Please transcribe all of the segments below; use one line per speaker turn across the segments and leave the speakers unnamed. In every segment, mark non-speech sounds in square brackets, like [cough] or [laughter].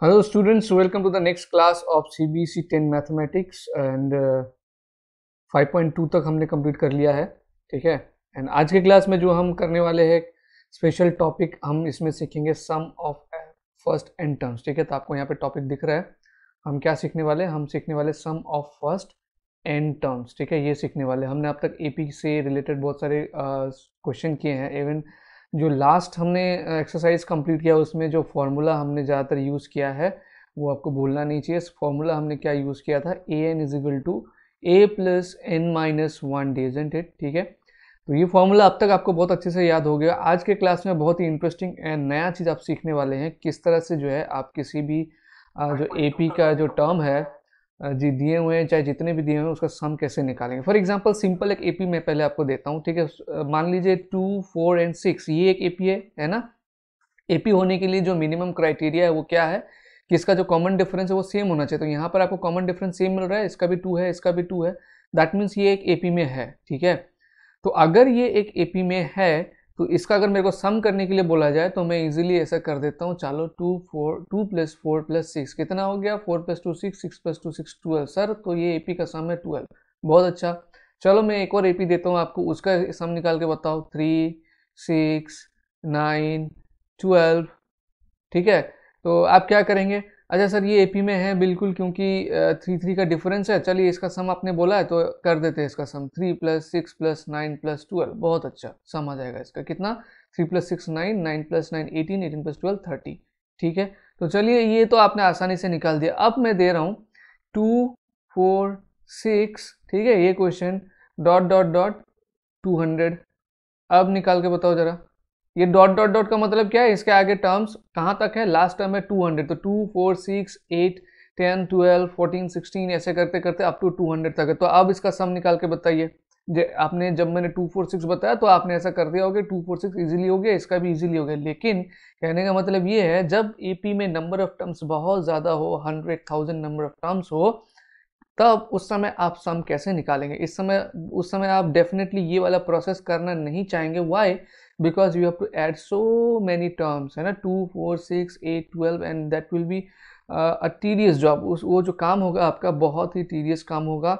Hello students, welcome to the next class of CBC 10 e Mathematics and uh, 5.2 तक हमने complete कर लिया है ठीक है एंड आज के क्लास में जो हम करने वाले हैं स्पेशल टॉपिक हम इसमें सीखेंगे sum of first and terms ठीक है तो आपको यहाँ पे टॉपिक दिख रहा है हम क्या सीखने वाले हम सीखने वाले sum of first and terms ठीक है ये सीखने वाले हमने अब तक एपी से रिलेटेड बहुत सारे क्वेश्चन uh, किए हैं इवन even जो लास्ट हमने एक्सरसाइज कंप्लीट किया उसमें जो फॉर्मूला हमने ज़्यादातर यूज़ किया है वो आपको भूलना नहीं चाहिए फॉर्मूला हमने क्या यूज़ किया था A N equal to A plus N minus one days and it ठीक है तो ये फॉर्मूला अब तक आपको बहुत अच्छे से याद हो गया आज के क्लास में बहुत ही इंटरेस्टिंग एंड नया चीज़ आप सीखने वाले हैं किस तरह से जो है आप किसी भी जो ए पी का जो टर्म है जी दिए हुए हैं चाहे जितने भी दिए हुए हैं उसका सम कैसे निकालेंगे फॉर एग्जाम्पल सिंपल एक एपी मैं पहले आपको देता हूँ ठीक है मान लीजिए टू फोर एंड सिक्स ये एक एपी है है ना एपी होने के लिए जो मिनिमम क्राइटेरिया है वो क्या है कि इसका जो कॉमन डिफरेंस है वो सेम होना चाहिए तो यहाँ पर आपको कॉमन डिफरेंस सेम मिल रहा है इसका भी टू है इसका भी टू है दैट मीन्स ये एक पी में है ठीक है तो अगर ये एक पी में है तो इसका अगर मेरे को सम करने के लिए बोला जाए तो मैं इजीली ऐसा कर देता हूँ चलो two four two plus four plus six कितना हो गया four plus two six six plus two six twelve sir तो ये पी का सम है ट्वेल्व बहुत अच्छा चलो मैं एक और पी देता हूँ आपको उसका सम निकाल के बताओ थ्री सिक्स नाइन ट्वेल्व ठीक है तो आप क्या करेंगे अच्छा सर ये एपी में है बिल्कुल क्योंकि थ्री थ्री का डिफरेंस है चलिए इसका सम आपने बोला है तो कर देते हैं इसका sum three plus six plus nine plus twelve बहुत अच्छा सम आ जाएगा इसका कितना three plus six nine nine plus nine eighteen eighteen plus twelve thirty ठीक है तो चलिए ये तो आपने आसानी से निकाल दिया अब मैं दे रहा हूँ टू फोर सिक्स ठीक है ये question dot dot dot two hundred अब निकाल के बताओ ज़रा ये डॉट डॉट डॉट का मतलब क्या है इसके आगे टर्म्स कहाँ तक है लास्ट टर्म है 200 तो 2, 4, 6, 8, 10, 12, 14, 16 ऐसे करते करते अप टू 200 तक है तो अब इसका सम निकाल के बताइए आपने जब मैंने सिक्स बताया तो आपने ऐसा कर दिया होगा सिक्स इजीली हो गया इसका भी इजीली हो गया लेकिन कहने का मतलब ये है जब पी में नंबर ऑफ टर्म्स बहुत ज़्यादा हो hundred thousand number of terms हो तब उस समय आप सम कैसे निकालेंगे इस समय उस समय आप डेफिनेटली ये वाला प्रोसेस करना नहीं चाहेंगे why because you have to add so many terms है ना two four six eight twelve and that will be a tedious job उस वो जो काम होगा आपका बहुत ही टीरियस काम होगा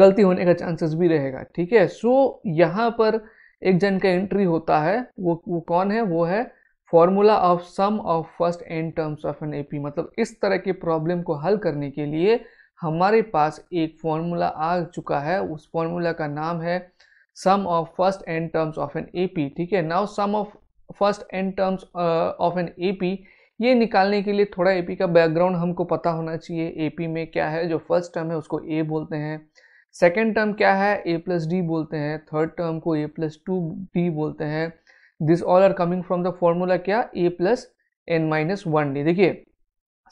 गलती होने का चांसेस भी रहेगा ठीक है सो so, यहाँ पर एक जन का एंट्री होता है वो वो कौन है वो है formula of sum of first and terms of an AP मतलब इस तरह के प्रॉब्लम को हल करने के लिए हमारे पास एक फॉर्मूला आ चुका है उस फॉर्मूला का नाम है sum of first N terms of an A P ठीक है now sum of first N terms of an A P ये निकालने के लिए थोड़ा ए पी का बैकग्राउंड हमको पता होना चाहिए ए पी में क्या है जो फर्स्ट टर्म है उसको ए बोलते हैं सेकेंड टर्म क्या है ए प्लस डी बोलते हैं थर्ड टर्म को ए प्लस टू डी बोलते हैं this all are coming from the formula क्या A plus N minus one D देखिए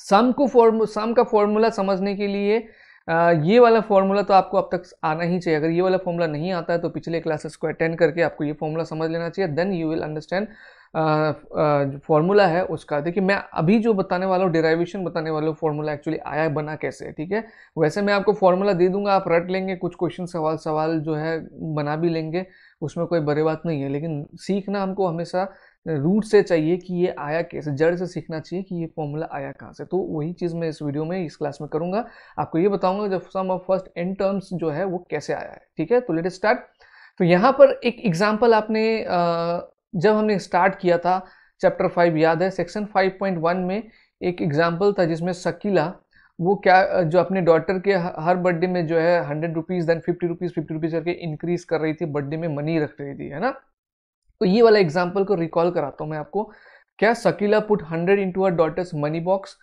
सम को फॉर्मू सम का फॉर्मूला समझने के लिए ये वाला फॉर्मूला तो आपको अब तक आना ही चाहिए अगर ये वाला फॉर्मूला नहीं आता है तो पिछले क्लासेस को अटेंड करके आपको ये फॉर्मूला समझ लेना चाहिए देन यू विल अंडरस्टैंड जो फॉर्मूला है उसका देखिए मैं अभी जो बताने वाला हूँ डेराइवेशन बताने वाला हूँ फॉर्मूला एक्चुअली आया बना कैसे ठीक है वैसे मैं आपको फॉर्मूला दे दूंगा आप रट लेंगे कुछ क्वेश्चन सवाल सवाल जो है बना भी लेंगे उसमें कोई बड़ी बात नहीं है लेकिन सीखना हमको हमेशा रूट से चाहिए कि ये आया कैसे जड़ से सीखना चाहिए कि ये फॉर्मूला आया कहाँ से तो वही चीज़ मैं इस वीडियो में इस क्लास में करूँगा आपको ये बताऊँगा जब sum of first N terms जो है वो कैसे आया है ठीक है तो लेट स्टार्ट तो यहाँ पर एक एग्जाम्पल आपने जब हमने स्टार्ट किया था चैप्टर फाइव याद है सेक्शन फाइव पॉइंट वन में एक एग्जाम्पल था जिसमें शकीला वो क्या जो अपने डॉटर के हर बर्थडे में जो है hundred rupees then fifty rupees fifty rupees करके इंक्रीज़ कर रही थी बर्थडे में मनी रख रही थी है ना तो ये वाला एग्जाम्पल को रिकॉल कराता हूँ मैं आपको क्या Shakila put hundred into her daughter's money box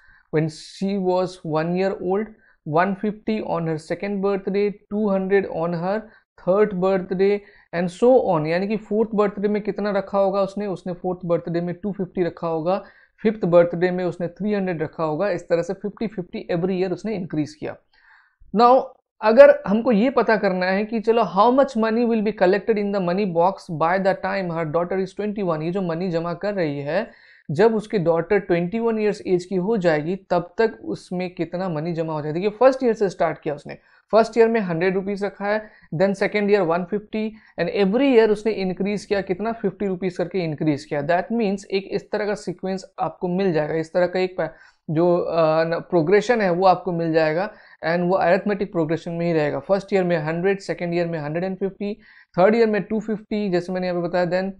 was one year old one fifty 150 her second birthday two 200 on her third birthday and so on यानी कि फोर्थ बर्थडे में कितना रखा होगा उसने उसने फोर्थ बर्थडे में 250 रखा होगा फिफ्थ बर्थडे में उसने 300 रखा होगा इस तरह से 50 50 एवरी ईयर उसने इंक्रीज किया नाउ अगर हमको ये पता करना है कि चलो how much money will be collected in the money box by the time her daughter is 21 ये जो मनी जमा कर रही है जब उसकी डॉटर 21 वन ईयर्स एज की हो जाएगी तब तक उसमें कितना मनी जमा हो जाएगा देखिए फर्स्ट ईयर से स्टार्ट किया उसने फर्स्ट ईयर में हंड्रेड रुपीज़ रखा है then second year one fifty and every year उसने इंक्रीज़ किया कितना फिफ्टी रुपीज़ करके इंक्रीज़ किया दैट मीन्स एक इस तरह का सिक्वेंस आपको मिल जाएगा इस तरह का एक जो प्रोग्रेशन है वो आपको मिल जाएगा एंड वो अरेथमेटिक प्रोग्रेशन में ही रहेगा फर्स्ट ईयर में हंड्रेड सेकेंड ईयर में hundred and fifty third year में टू फिफ्टी जैसे मैंने यहाँ पे बताया देन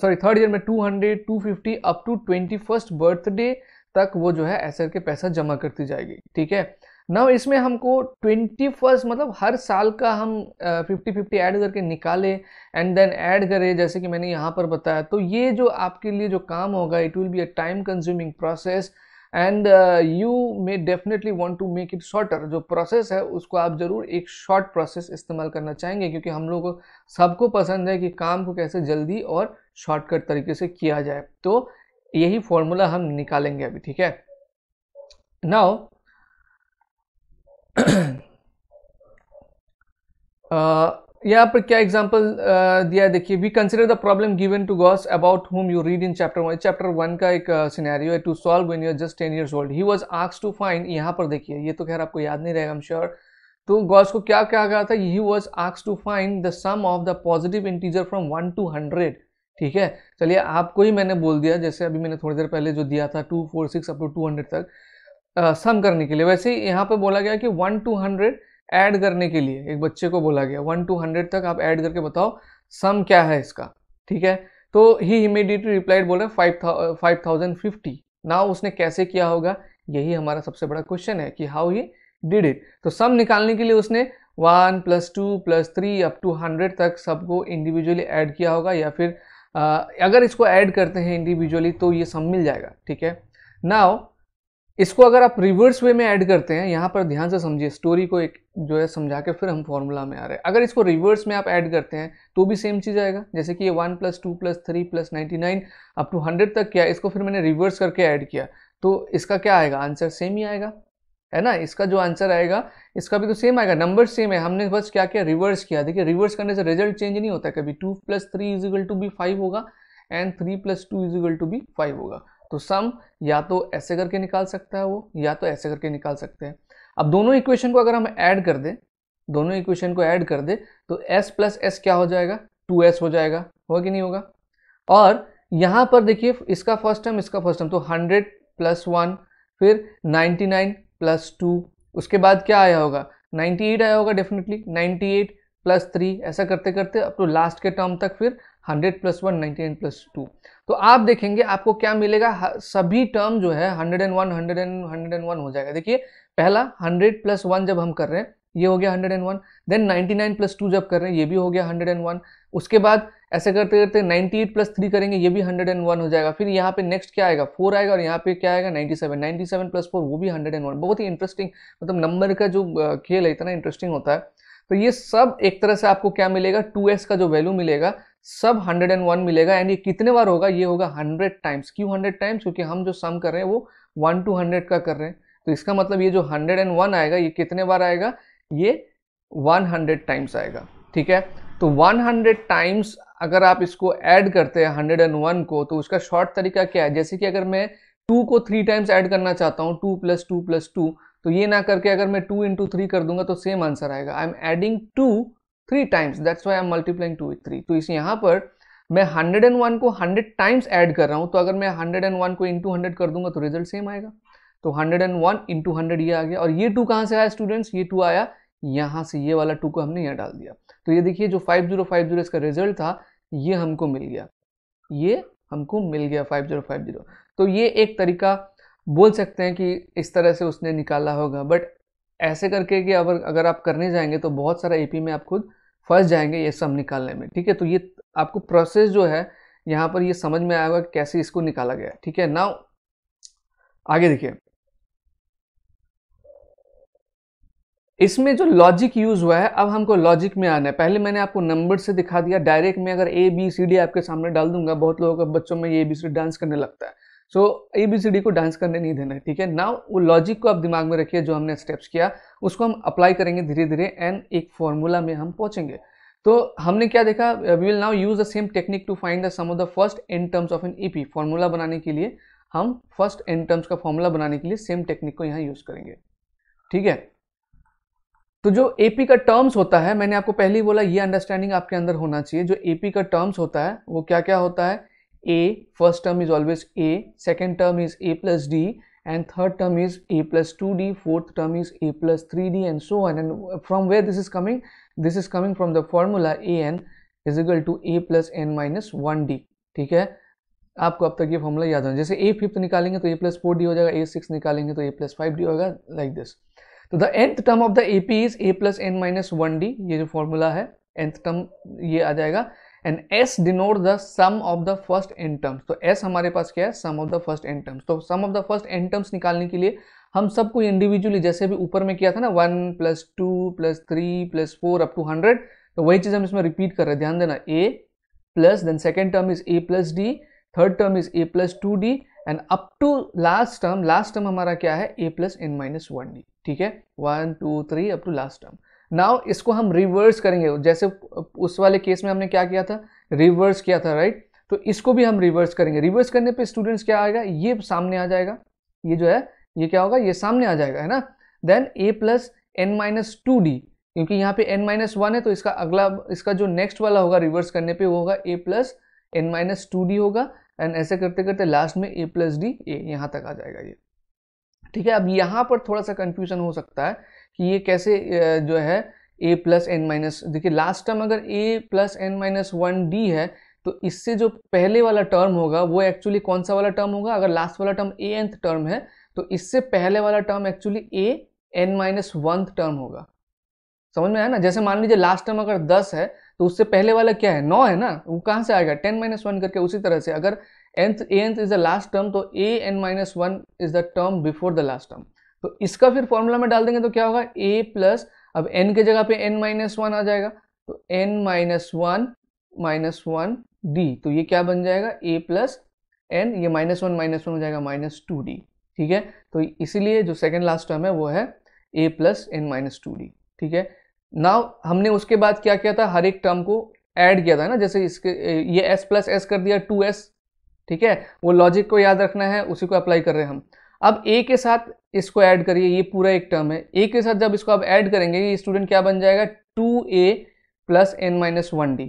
सॉरी थर्ड ईयर में two hundred two fifty up to twenty first birthday तक वो जो है एसर के पैसा जमा करती जाएगी ठीक है ना इसमें हमको ट्वेंटी फर्स्ट मतलब हर साल का हम फिफ्टी फिफ्टी ऐड करके निकाले एंड देन ऐड करें जैसे कि मैंने यहाँ पर बताया तो ये जो आपके लिए जो काम होगा it will be a time consuming process and you may definitely want to make it shorter जो प्रोसेस है उसको आप ज़रूर एक शॉर्ट प्रोसेस इस्तेमाल करना चाहेंगे क्योंकि हम लोग सबको पसंद है कि काम को कैसे जल्दी और शॉर्टकट तरीके से किया जाए तो यही फॉर्मूला हम निकालेंगे अभी ठीक है नाउ [clears throat] uh, यहाँ पर क्या एग्जाम्पल uh, दिया देखिए we consider the problem given to Gauss about whom you read in chapter one chapter one का एक सीनारियो uh, है to solve when you're just ten years old he was आक्स to find यहाँ पर देखिए ये तो खैर आपको याद नहीं रहेगा एम श्योर तो गॉस को क्या कहा गया था ही वॉज आक्स to find the sum of the positive integer from one to hundred ठीक है चलिए आपको ही मैंने बोल दिया जैसे अभी मैंने थोड़ी देर पहले जो दिया था two four six up to two hundred तक सम uh, करने के लिए वैसे ही यहाँ पर बोला गया कि वन टू हंड्रेड ऐड करने के लिए एक बच्चे को बोला गया वन टू हंड्रेड तक आप ऐड करके बताओ सम क्या है इसका ठीक है तो ही इमीडिएटली रिप्लाइड बोल रहे five five thousand fifty now उसने कैसे किया होगा यही हमारा सबसे बड़ा क्वेश्चन है कि हाउ ही डिड इट तो सम निकालने के लिए उसने one plus two plus three up to hundred तक सबको इंडिविजुअली ऐड किया होगा या फिर आ, अगर इसको ऐड करते हैं इंडिविजुअली तो ये सम मिल जाएगा ठीक है नाउ इसको अगर आप रिवर्स वे में ऐड करते हैं यहाँ पर ध्यान से समझिए स्टोरी को एक जो है समझा के फिर हम फॉर्मूला में आ रहे हैं अगर इसको रिवर्स में आप ऐड करते हैं तो भी सेम चीज़ आएगा जैसे कि ये one plus two plus three plus ninety nine up to hundred तक किया इसको फिर मैंने रिवर्स करके ऐड किया तो इसका क्या आएगा आंसर सेम ही आएगा है ना इसका जो आंसर आएगा इसका भी तो सेम आएगा नंबर सेम है हमने बस क्या किया रिवर्स किया देखिए रिवर्स करने से रिजल्ट चेंज नहीं होता कभी two plus three equal to be five होगा and three plus two equal to be five होगा तो सम या तो ऐसे करके निकाल सकता है वो या तो ऐसे करके निकाल सकते हैं अब दोनों इक्वेशन को अगर हम ऐड कर दें दोनों इक्वेशन को ऐड कर दे तो s प्लस एस क्या हो जाएगा 2s हो जाएगा होगा कि नहीं होगा और यहाँ पर देखिए इसका फर्स्ट टर्म इसका फर्स्ट टर्म तो 100 प्लस वन फिर 99 प्लस टू उसके बाद क्या आया होगा 98 आया होगा डेफिनेटली 98 प्लस थ्री ऐसा करते करते अब तो लास्ट के टर्म तक फिर hundred plus one ninety nine plus two तो आप देखेंगे आपको क्या मिलेगा सभी टर्म जो है hundred and one hundred and hundred and one हो जाएगा देखिए पहला हंड्रेड प्लस वन जब हम कर रहे हैं ये हो गया hundred and one then ninety nine plus two जब कर रहे हैं ये भी हो गया हंड्रेड एंड वन उसके बाद ऐसे करते करते नाइन्टी एट प्लस थ्री करेंगे ये भी हंड्रेड एंड वन हो जाएगा फिर यहाँ पे नेक्स्ट क्या आएगा फोर आएगा और यहाँ पे क्या आएगा ninety seven ninety seven plus four वो भी हंड्रेड एंड वन बहुत ही इंटरेस्टिंग मतलब नंबर का जो खेल है इतना इंटरेस्टिंग होता है तो ये सब एक तरह से आपको क्या मिलेगा टू एस का जो वैल्यू मिलेगा सब 101 मिलेगा एंड ये कितने बार होगा ये होगा 100 टाइम्स क्यों 100 टाइम्स क्योंकि हम जो सम कर रहे हैं वो वन टू हंड्रेड का कर रहे हैं तो इसका मतलब ये जो 101 आएगा ये कितने बार आएगा ये 100 टाइम्स आएगा ठीक है तो 100 टाइम्स अगर आप इसको ऐड करते हैं 101 को तो उसका शॉर्ट तरीका क्या है जैसे कि अगर मैं टू को थ्री टाइम्स ऐड करना चाहता हूँ two plus two plus two तो ये ना करके अगर मैं टू इंटू थ्री कर दूंगा तो सेम आंसर आएगा I am adding two three times that's why am multiplying two with three तो इस यहाँ पर मैं हंड्रेड एंड वन को हंड्रेड टाइम्स ऐड कर रहा हूँ तो अगर मैं हंड्रेड एंड वन को इंटू हंड्रेड कर दूंगा तो रिजल्ट सेम आएगा तो hundred and one into hundred ये आ गया और ये टू कहाँ से आया स्टूडेंट्स ये टू आया यहाँ से ये वाला टू को हमने यहाँ डाल दिया तो ये देखिए जो फाइव फाइव जीरो जीरो इसका रिजल्ट था ये हमको मिल गया ये हमको मिल गया फाइव फाइव जीरो जीरो तो ये एक तरीका बोल सकते हैं कि इस तरह से उसने निकाला होगा बट ऐसे करके कि अगर अगर आप करने जाएंगे तो बहुत सारा ए में आप खुद फंस जाएंगे ये सब निकालने में ठीक है तो ये आपको प्रोसेस जो है यहाँ पर ये समझ में आएगा कैसे इसको निकाला गया ठीक है नाउ आगे देखिए इसमें जो लॉजिक यूज हुआ है अब हमको लॉजिक में आना है पहले मैंने आपको नंबर से दिखा दिया डायरेक्ट में अगर ए बी सी डी आपके सामने डाल दूंगा बहुत लोगों का बच्चों में A B C D dance करने लगता है so A B C D को डांस करने नहीं देना है ठीक है ना वो लॉजिक को आप दिमाग में रखिए जो हमने स्टेप्स किया उसको हम अप्लाई करेंगे धीरे धीरे एंड एक फॉर्मूला में हम पहुंचेंगे तो हमने क्या देखा we will now use the same technique to find the sum of the first N terms of an A P formula बनाने के लिए हम फर्स्ट एन टर्म्स का फॉर्मूला बनाने के लिए सेम टेक्निक को यहाँ यूज करेंगे ठीक है तो जो एपी का टर्म्स होता है मैंने आपको पहले ही बोला ये अंडरस्टैंडिंग आपके अंदर होना चाहिए जो एपी का टर्म्स होता है वो क्या क्या होता है a first term is always a second term is a plus d and third term is a plus 2d fourth term is a plus 3d and so on and from where this is coming this is coming from the formula a n is equal to A plus N minus one ठीक है आपको अब तक ये formula याद होना जैसे A fifth निकालेंगे तो ए प्लस फोर डी हो जाएगा ए सिक्स निकालेंगे तो ए प्लस फाइव डी होगा लाइक दिस तो the nth term of the A P is a plus N minus one d ये जो फॉर्मूला है एंथ टर्म ये आ जाएगा and S denote the sum of the first N terms तो S हमारे पास क्या है sum of the first N terms तो sum of the first N terms निकालने के लिए हम सबको इंडिविजुअली जैसे भी ऊपर में किया था ना one plus two plus three plus four up to hundred तो वही चीज़ हम इसमें रिपीट कर रहे हैं ध्यान देना a plus then second term is a plus d third term is a plus two d and up to last term last term हमारा क्या है a plus N minus one d ठीक है one two three up to last term now इसको हम reverse करेंगे जैसे उस वाले केस में हमने क्या किया था रिवर्स किया था राइट तो इसको भी हम रिवर्स करेंगे रिवर्स करने पे स्टूडेंट्स क्या आएगा ये सामने आ जाएगा ये जो है ये क्या होगा ये सामने आ जाएगा है ना then a plus N minus two d क्योंकि यहाँ पे एन माइनस वन है तो इसका अगला इसका जो नेक्स्ट वाला होगा रिवर्स करने पे वो होगा a plus N minus two d होगा एंड ऐसे करते करते लास्ट में ए प्लस डी ए यहाँ तक आ जाएगा ये ठीक है अब यहाँ पर थोड़ा सा कन्फ्यूजन हो सकता है कि ये कैसे जो है ए प्लस एन माइनस देखिए लास्ट टर्म अगर a plus N minus one d है तो इससे जो पहले वाला टर्म होगा वो एक्चुअली कौन सा वाला टर्म होगा अगर लास्ट वाला टर्म ए एंथ टर्म है तो इससे पहले वाला term actually a n minus one term होगा समझ में आया ना जैसे मान लीजिए लास्ट टर्म अगर दस है तो उससे पहले वाला क्या है नौ है ना वो कहाँ से आएगा टेन माइनस वन करके उसी तरह से अगर nth a nth is the last term तो a n minus one is the term before the last term तो इसका फिर फॉर्मूला में डाल देंगे तो क्या होगा ए प्लस अब एन के जगह पे एन माइनस वन आ जाएगा तो n minus one minus one d तो ये क्या बन जाएगा ए प्लस एन ये माइनस वन माइनस वन हो जाएगा माइनस टू डी ठीक है तो इसीलिए जो सेकेंड लास्ट टर्म है वो है a plus N minus two d ठीक है नाउ हमने उसके बाद क्या किया था हर एक टर्म को ऐड किया था ना जैसे इसके ये एस प्लस एस कर दिया टू एस ठीक है वो लॉजिक को याद रखना है उसी को अप्लाई कर रहे हैं हम अब ए के साथ इसको ऐड करिए ये पूरा एक टर्म है ए के साथ जब इसको आप ऐड करेंगे ये स्टूडेंट क्या बन जाएगा टू ए plus N minus one d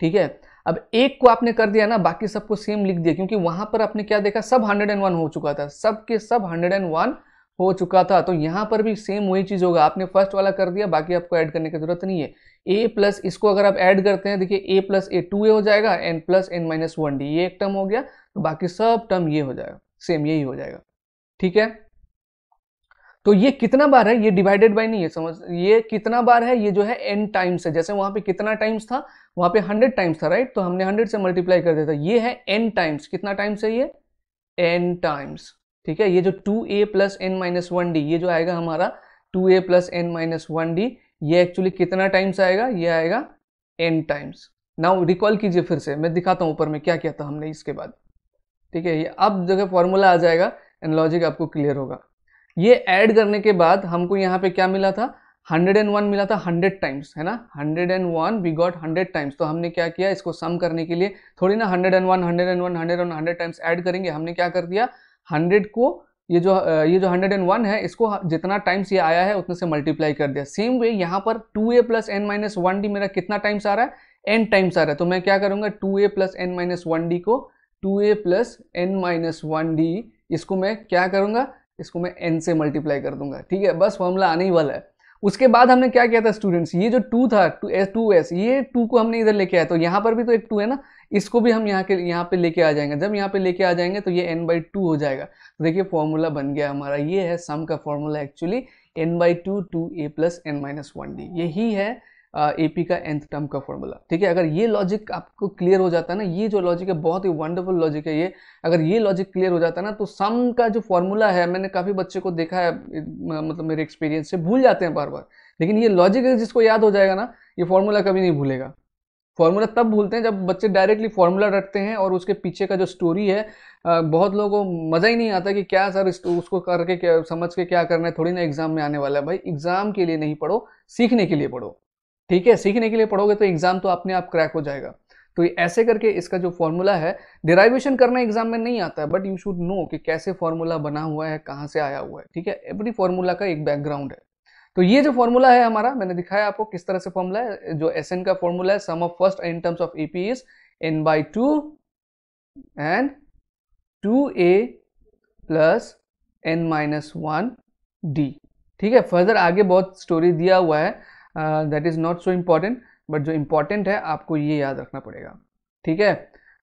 ठीक है अब एक को आपने कर दिया ना बाकी सबको सेम लिख दिया क्योंकि वहां पर आपने क्या देखा सब हंड्रेड एंड वन हो चुका था सब के सब हंड्रेड एंड वन हो चुका था तो यहाँ पर भी सेम वही चीज़ होगा आपने फर्स्ट वाला कर दिया बाकी आपको ऐड करने की जरूरत नहीं है ए प्लस इसको अगर आप ऐड करते हैं देखिए ए प्लस ए टू ए हो जाएगा n plus N minus one d ये एक टर्म हो गया तो बाकी सब टर्म ये हो जाएगा सेम यही हो जाएगा ठीक है तो ये कितना बार है ये डिवाइडेड बाय नहीं है समझ ये कितना बार है ये जो है एन टाइम्स है जैसे वहां पे कितना टाइम्स था वहां पे हंड्रेड टाइम्स था राइट तो हमने हंड्रेड से मल्टीप्लाई कर दिया था ये है एन टाइम्स कितना टाइम्स है ये एन टाइम्स ठीक है ये जो टू ए plus N minus one d ये जो आएगा हमारा टू ए plus N minus one d ये एक्चुअली कितना टाइम्स आएगा ये आएगा एन टाइम्स नाउ रिकॉल कीजिए फिर से मैं दिखाता हूँ ऊपर में क्या किया था हमने इसके बाद ठीक है ये अब जो है फॉर्मूला आ जाएगा एंड लॉजिक आपको क्लियर होगा ये ऐड करने के बाद हमको यहाँ पे क्या मिला था 101 मिला था 100 टाइम्स है ना 101 वी गॉट हंड्रेड टाइम्स तो हमने क्या किया इसको सम करने के लिए थोड़ी ना 101 101 101 हंड्रेड टाइम्स एड करेंगे हमने क्या कर दिया 100 को ये जो ये जो 101 है इसको जितना टाइम्स ये आया है उतने से मल्टीप्लाई कर दिया सेम वे यहाँ पर 2a a plus N minus one d मेरा कितना टाइम्स आ रहा है एन टाइम्स आ रहा है तो मैं क्या करूँगा 2a a plus N minus one d को 2a a plus N minus one d इसको मैं क्या करूंगा इसको मैं एन से मल्टीप्लाई कर दूंगा ठीक है बस फॉर्मूला आने ही वाला है उसके बाद हमने क्या किया था स्टूडेंट्स ये जो टू था टू एस टू एस ये टू को हमने इधर लेके आया तो यहाँ पर भी तो एक टू है ना इसको भी हम यहाँ के यहाँ पे लेके आ जाएंगे जब यहाँ पे लेके आ जाएंगे तो ये एन बाई टू हो जाएगा तो देखिए फॉर्मूला बन गया हमारा ये है सम का formula actually n by two two A plus N minus one d यही है ए पी का एंथ टर्म का फॉर्मूला ठीक है अगर ये लॉजिक आपको क्लियर हो जाता है ना ये जो लॉजिक है बहुत ही वंडरफुल लॉजिक है ये अगर ये लॉजिक क्लियर हो जाता है ना तो सम का जो फॉर्मूला है मैंने काफ़ी बच्चे को देखा है मतलब मेरे एक्सपीरियंस से भूल जाते हैं बार बार लेकिन ये लॉजिक जिसको याद हो जाएगा ना ये फॉर्मूला कभी नहीं भूलेगा फॉर्मूला तब भूलते हैं जब बच्चे डायरेक्टली फॉर्मूला रखते हैं और उसके पीछे का जो स्टोरी है बहुत लोगों को मज़ा ही नहीं आता कि क्या सर उसको करके क्या समझ के क्या करना है थोड़ी ना एग्ज़ाम में आने वाला है भाई एग्ज़ाम के लिए नहीं पढ़ो सीखने के लिए पढ़ो ठीक है सीखने के लिए पढ़ोगे तो एग्जाम तो अपने आप क्रैक हो जाएगा तो ऐसे करके इसका जो फॉर्मूला है डिराइवेशन करना एग्जाम में नहीं आता है बट यू शुड नो कि कैसे फॉर्मूला बना हुआ है कहां से आया हुआ है ठीक है एवरी फॉर्मूला का एक बैकग्राउंड है तो ये जो फॉर्मूला है हमारा मैंने दिखाया आपको किस तरह से फॉर्मूला है जो एस का फॉर्मूला है sum of first n terms of AP is n by two and two A plus N minus one d ठीक है फर्दर आगे बहुत स्टोरी दिया हुआ है that is not so important but जो इम्पॉर्टेंट है आपको ये याद रखना पड़ेगा ठीक है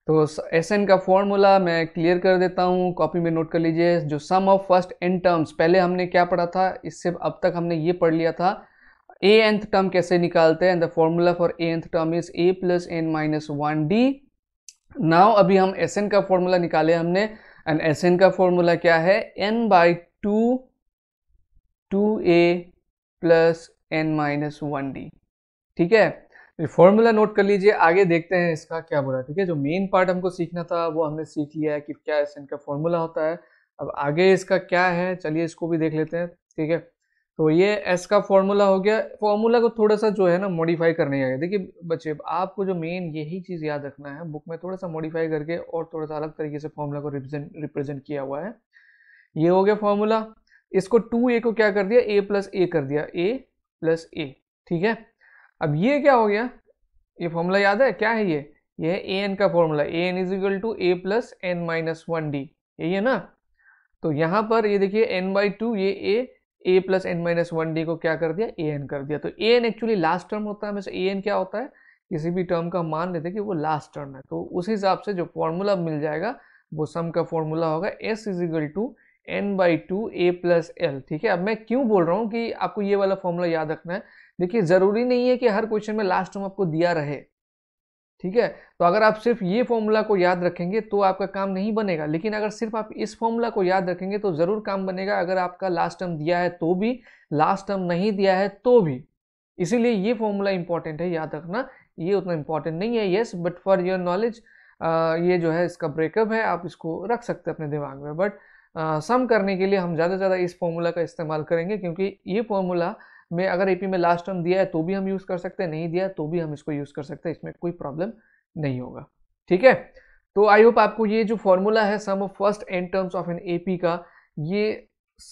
तो एस एन का फॉर्मूला मैं क्लियर कर देता हूँ कॉपी में नोट कर लीजिए जो sum of first N terms पहले हमने क्या पढ़ा था इससे अब तक हमने ये पढ़ लिया था ए एंथ टर्म कैसे निकालते हैं and the formula for a nth term is a plus N minus one d now अभी हम एस एन का फॉर्मूला निकाले हमने एंड एस एन का फॉर्मूला क्या है n by two two A plus N minus one d ठीक है फॉर्मूला नोट कर लीजिए आगे देखते हैं इसका क्या बोला ठीक है जो मेन पार्ट हमको सीखना था वो हमने सीख लिया है कि क्या एस एन का फॉर्मूला होता है अब आगे इसका क्या है चलिए इसको भी देख लेते हैं ठीक है तो ये एस का फॉर्मूला हो गया फॉर्मूला को थोड़ा सा जो है ना मॉडिफाई करने गया देखिए बच्चे आपको जो मेन यही चीज़ याद रखना है बुक में थोड़ा सा मॉडिफाई करके और थोड़ा सा अलग तरीके से फॉर्मूला को रिप्रेजेंट रिप्रेजेंट किया हुआ है ये हो गया फॉर्मूला इसको टू ए को क्या कर दिया ए प्लस ए कर दिया ए प्लस ए ठीक है अब ये क्या हो गया ये फॉर्मूला याद है क्या है ये ये है ए एन का formula a n is equal to A plus N minus one d यही है ना तो यहाँ पर ये देखिए एन बाई टू ये a a plus N minus one d को क्या कर दिया ए एन कर दिया तो a n actually last term होता है हमेशा ए एन क्या होता है किसी भी टर्म का मान लेते कि वो लास्ट टर्म है तो उस हिसाब से जो फॉर्मूला मिल जाएगा वो सम का फॉर्मूला होगा S is equal to n by two A plus l ठीक है अब मैं क्यों बोल रहा हूँ कि आपको ये वाला फॉर्मूला याद रखना है देखिए ज़रूरी नहीं है कि हर क्वेश्चन में लास्ट टर्म आपको दिया रहे ठीक है तो अगर आप सिर्फ ये फॉर्मूला को याद रखेंगे तो आपका काम नहीं बनेगा लेकिन अगर सिर्फ आप इस फॉर्मूला को याद रखेंगे तो ज़रूर काम बनेगा अगर आपका लास्ट टर्म दिया है तो भी लास्ट टर्म नहीं दिया है तो भी इसीलिए ये फॉर्मूला इंपॉर्टेंट है याद रखना ये उतना इंपॉर्टेंट नहीं है yes but for your knowledge ये जो है इसका ब्रेकअप है आप इसको रख सकते हैं अपने दिमाग में बट सम करने के लिए हम ज़्यादा से ज़्यादा इस फॉर्मूला का इस्तेमाल करेंगे क्योंकि ये फॉर्मूला में अगर एपी में लास्ट टर्म दिया है तो भी हम यूज़ कर सकते हैं नहीं दिया तो भी हम इसको यूज़ कर सकते हैं इसमें कोई प्रॉब्लम नहीं होगा ठीक है तो आई होप आपको ये जो फॉर्मूला है sum of first N terms of an A का ये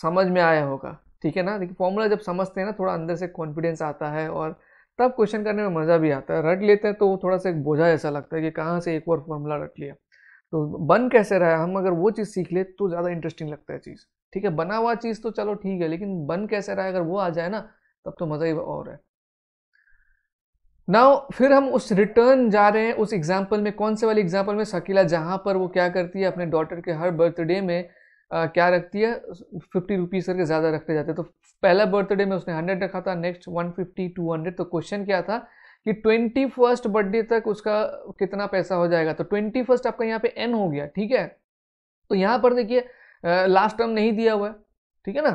समझ में आया होगा ठीक है ना देखिए फॉर्मूला जब समझते हैं ना थोड़ा अंदर से कॉन्फिडेंस आता है और तब क्वेश्चन करने में मज़ा भी आता है रट लेते हैं तो थोड़ा सा एक बोझा ऐसा लगता है कि कहाँ से एक और फॉर्मूला रट लिया तो बन कैसे रहा है हम अगर वो चीज़ सीख ले तो ज़्यादा इंटरेस्टिंग लगता है चीज़ ठीक है बना हुआ चीज़ तो चलो ठीक है लेकिन बन कैसे रहा है अगर वो आ जाए ना तब तो मज़ा ही और है नाउ फिर हम उस रिटर्न जा रहे हैं उस एग्जाम्पल में कौन से वाले एग्जाम्पल में शकीला जहाँ पर वो क्या करती है अपने डॉटर के हर बर्थडे में आ, क्या रखती है फिफ्टी रुपीज़ करके ज़्यादा रखते जाते हैं तो पहला बर्थडे में उसने हंड्रेड रखा था next one fifty two hundred तो क्वेश्चन क्या था कि ट्वेंटी फर्स्ट बर्थडे तक उसका कितना पैसा हो जाएगा तो ट्वेंटी फर्स्ट आपका यहाँ पे एन हो गया ठीक है तो यहाँ पर देखिए लास्ट टर्म नहीं दिया हुआ है ठीक है ना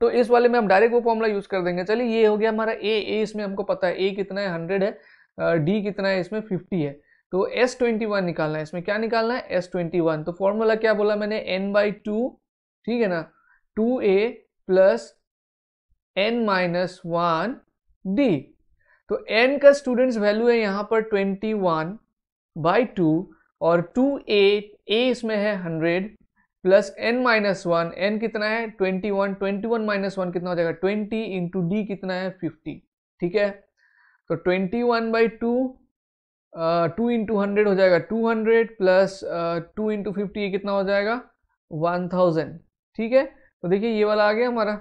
तो इस वाले में हम डायरेक्ट वो फॉर्मूला यूज कर देंगे चलिए ये हो गया हमारा ए ए इसमें हमको पता है ए कितना है हंड्रेड है डी कितना है इसमें फिफ्टी है तो एस ट्वेंटी वन निकालना है इसमें क्या निकालना है एस ट्वेंटी वन तो फॉर्मूला क्या बोला मैंने एन बाई टू ठीक है ना टू ए plus N minus one d तो एन का स्टूडेंट्स वैल्यू है यहाँ पर ट्वेंटी वन बाई टू और टू ए ए इसमें है hundred plus N minus one n कितना है ट्वेंटी वन माइनस वन कितना हो जाएगा ट्वेंटी इंटू डी कितना है फिफ्टी ठीक है तो twenty one by two two into hundred हो जाएगा two hundred plus two into fifty ये कितना हो जाएगा वन थाउजेंड ठीक है तो देखिए ये वाला आ गया हमारा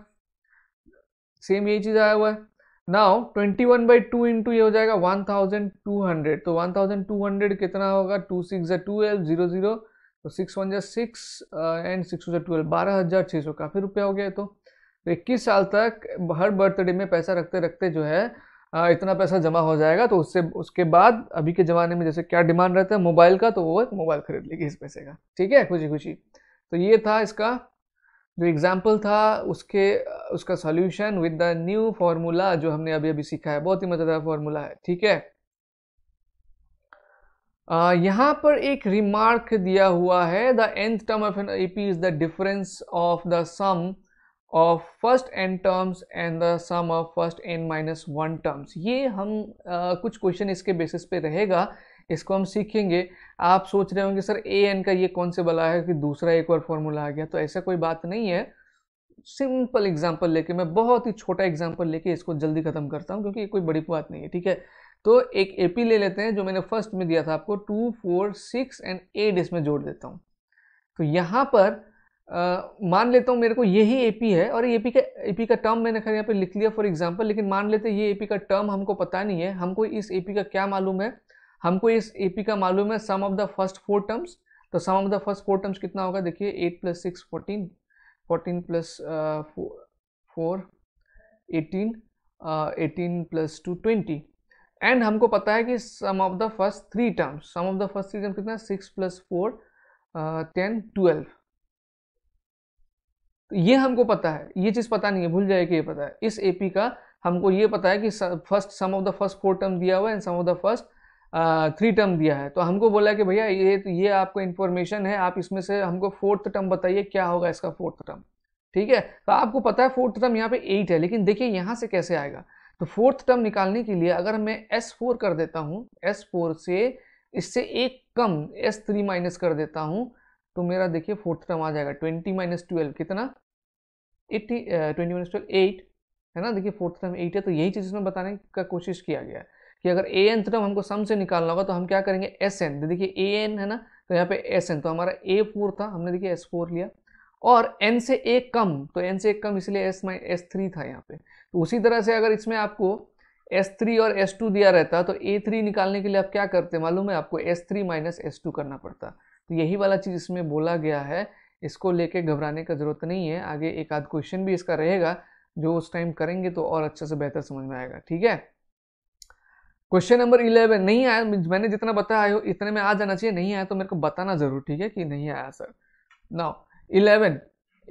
सेम यही चीज़ आया हुआ है नाउ 21 बाई टू इंटू ये हो जाएगा 1200 तो 1200 कितना होगा टू सिक्स या ट्वेल्व जीरो जीरो तो सिक्स वन या सिक्स एंड सिक्स या ट्वेल्व बारह हज़ार छः सौ काफ़ी रुपया हो गया तो तो इक्कीस साल तक हर बर्थडे में पैसा रखते रखते जो है uh, इतना पैसा जमा हो जाएगा तो उससे उसके बाद अभी के ज़माने में जैसे क्या डिमांड रहता है मोबाइल का तो वो मोबाइल खरीद लेगी इस पैसे का ठीक है खुशी खुशी तो ये था इसका जो एग्जाम्पल था उसके उसका solution with the new formula जो हमने अभी अभी सीखा है बहुत ही मज़ेदार फॉर्मूला है ठीक है यहां पर एक रिमार्क दिया हुआ है the nth term of an AP is the difference of the sum of first N terms and the sum of first n minus one terms ये हम uh, कुछ क्वेश्चन इसके बेसिस पे रहेगा इसको हम सीखेंगे आप सोच रहे होंगे सर ए एन का ये कौन से बला है कि दूसरा एक और फॉर्मूला आ गया तो ऐसा कोई बात नहीं है सिंपल एग्जाम्पल लेके मैं बहुत ही छोटा एग्जाम्पल लेके इसको जल्दी ख़त्म करता हूँ क्योंकि कोई बड़ी बात नहीं है ठीक है तो एक ए पी ले लेते हैं जो मैंने फर्स्ट में दिया था आपको two four six and eight इसमें जोड़ देता हूँ तो यहाँ पर आ, मान लेता हूँ मेरे को यही ए पी है और ए पी का ए पी का टर्म मैंने खैर यहाँ पे लिख लिया फॉर एग्जाम्पल लेकिन मान लेते हैं ये ए पी का टर्म हमको पता नहीं है हमको इस ए पी का क्या मालूम है हमको इस ए पी का मालूम है sum of the first four terms तो sum of the first four terms कितना होगा देखिए eight plus six fourteen 14 plus, uh, 4, eighteen 18 uh, 18 plus 2 20 and हमको पता है कि sum of the first three terms sum of the first three term कितना six plus four ten twelve तो ये हमको पता है ये चीज़ पता नहीं है भूल जाए कि ये पता है इस एपी का हमको ये पता है कि first sum of the first four term दिया हुआ है and sum of the first three term दिया है तो हमको बोला कि भैया ये तो ये आपको इन्फॉर्मेशन है आप इसमें से हमको फोर्थ टर्म बताइए क्या होगा इसका फोर्थ टर्म ठीक है तो आपको पता है फोर्थ टर्म यहाँ पे एट है लेकिन देखिए यहाँ से कैसे आएगा तो फोर्थ टर्म निकालने के लिए अगर मैं एस फोर कर देता हूँ एस फोर से इससे एक कम एस थ्री माइनस कर देता हूँ तो मेरा देखिए फोर्थ टर्म आ जाएगा ट्वेंटी माइनस ट्वेल्व कितना eighty twenty minus twelve eight है ना देखिए फोर्थ टर्म एट है तो यही चीज़ इसमें बताने का कोशिश किया गया है कि अगर ए एन थ्रम हमको सम से निकालना होगा तो हम क्या करेंगे एस एन तो देखिए ए एन है ना तो यहाँ पे एस एन तो हमारा ए फोर था हमने देखिए एस फोर लिया और एन से ए कम तो एन से एक कम इसलिए एस माइ एस थ्री था यहाँ पे तो उसी तरह से अगर इसमें आपको एस थ्री और एस टू दिया रहता तो ए थ्री निकालने के लिए आप क्या करते मालूम है आपको S three minus S two करना पड़ता तो यही वाला चीज़ इसमें बोला गया है इसको लेके घबराने का ज़रूरत नहीं है आगे एक आध क्वेश्चन भी इसका रहेगा जो उस टाइम करेंगे तो और अच्छे से बेहतर समझ में आएगा ठीक है क्वेश्चन नंबर इलेवन नहीं आया मैंने जितना बताया इतने में आ जाना चाहिए नहीं आया तो मेरे को बताना जरूर ठीक है कि नहीं आया sir now eleven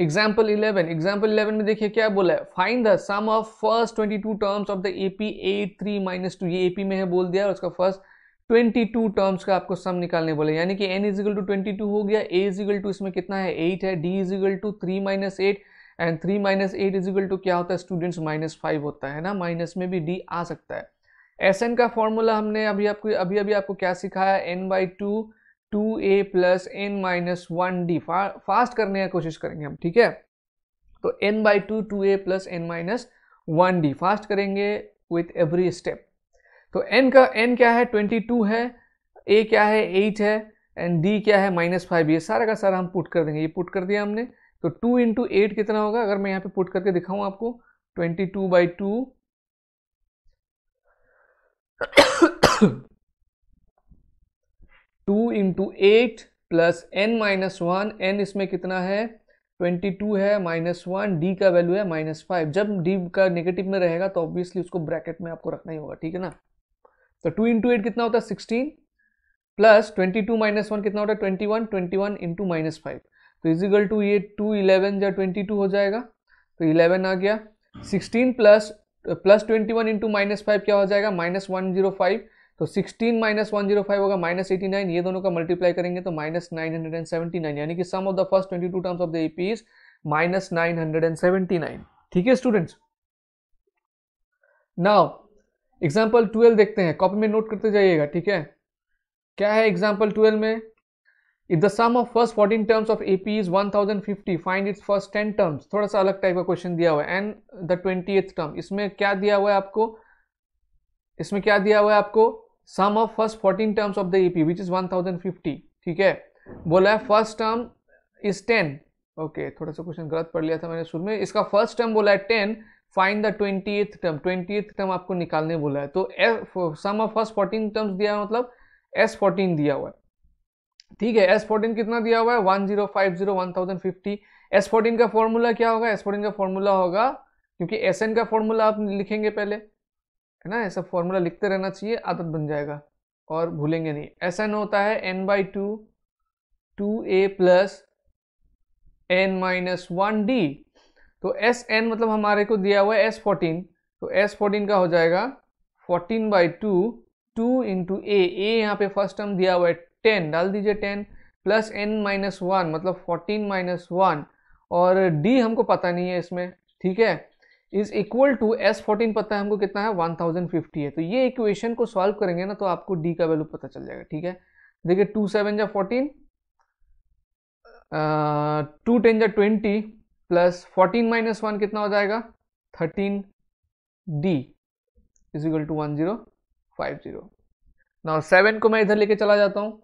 example eleven example eleven में देखिए क्या बोला है find the sum of first twenty two terms of the A P eight three minus two ये ए पी में है बोल दिया और उसका फर्स्ट ट्वेंटी टू टर्म्स का आपको सम निकालने बोले यानी कि n is equal to twenty two हो गया ए इजिकल टू इसमें कितना है एट है d is equal to three minus eight and three minus eight is equal to क्या होता है स्टूडेंट्स माइनस फाइव होता है ना माइनस में भी डी आ सकता है एस एन का फॉर्मूला हमने अभी आपको अभी अभी आपको क्या सिखाया n by two two A plus N minus one d fast करने की कोशिश करेंगे हम ठीक है तो n by two two A plus N minus one d fast करेंगे विथ एवरी स्टेप तो एन का एन क्या है ट्वेंटी टू है ए क्या है एट है एंड डी क्या है माइनस फाइव ये सारा का सारा हम पुट कर देंगे ये पुट कर दिया हमने तो टू इंटू एट कितना होगा अगर मैं यहाँ पे पुट करके दिखाऊँ आपको twenty two by two [coughs] two into eight plus N minus one n इसमें कितना है ट्वेंटी टू है माइनस वन डी का वैल्यू है माइनस फाइव जब डी का नेगेटिव में रहेगा तो ऑब्वियसली उसको ब्रैकेट में आपको रखना ही होगा ठीक है ना तो टू इंटू एट कितना होता है sixteen plus twenty two minus one कितना होता है twenty one twenty one into minus five तो इजिकल टू ये टू इलेवन या ट्वेंटी टू हो जाएगा तो इलेवन आ गया sixteen plus plus twenty one into minus five क्या हो जाएगा माइनस वन जीरो फाइव तो sixteen minus one zero five होगा माइनस एटी नाइन ये दोनों का मल्टीप्लाई करेंगे तो minus nine hundred and seventy nine यानी कि sum of the first twenty two terms of the P is minus nine hundred and seventy nine ठीक है स्टूडेंट्स नाउ एग्जाम्पल ट्वेल्व देखते हैं कॉपी में नोट करते जाइएगा ठीक है क्या है एग्जाम्पल ट्वेल्व में if the sum of first fourteen terms of A P is one thousand fifty find its first ten terms थोड़ा सा अलग टाइप का क्वेश्चन दिया हुआ है एंड द ट्वेंटी टर्म इसमें क्या दिया हुआ है आपको इसमें क्या दिया हुआ है आपको sum of first fourteen terms of the A P which is one thousand fifty ठीक है बोला है first term is ten okay थोड़ा सा क्वेश्चन गलत पढ़ लिया था मैंने शुरू में इसका फर्स्ट टर्म बोला है ten find the twenty term twenty term आपको निकालने बोला है तो sum of first fourteen terms दिया है मतलब एस फोर्टीन दिया हुआ है ठीक है एस फोर्टीन कितना दिया हुआ है one zero five zero one thousand fifty S fourteen का फॉर्मूला क्या होगा एस फोर्टीन का फॉर्मूला होगा क्योंकि एस एन का फॉर्मूला आप लिखेंगे पहले है ना ऐसा फॉर्मूला लिखते रहना चाहिए आदत बन जाएगा और भूलेंगे नहीं एस एन होता है n by two two A plus N minus one d तो एस एन मतलब हमारे को दिया हुआ है एस फोर्टीन तो एस फोर्टीन का हो जाएगा fourteen by two two into a यहाँ पे फर्स्ट टर्म दिया हुआ है टेन डाल दीजिए ten plus N minus one मतलब फोर्टीन माइनस वन और डी हमको पता नहीं है इसमें ठीक है is equal to S fourteen पता है हमको कितना है वन थाउजेंड फिफ्टी है तो ये इक्वेशन को सॉल्व करेंगे ना तो आपको डी का वैल्यू पता चल जाएगा ठीक है देखिए टू सेवन या फोर्टीन टू टेन या twenty plus fourteen minus one कितना हो जाएगा thirteen d is equal to one zero five zero now seven को मैं इधर लेके चला जाता हूँ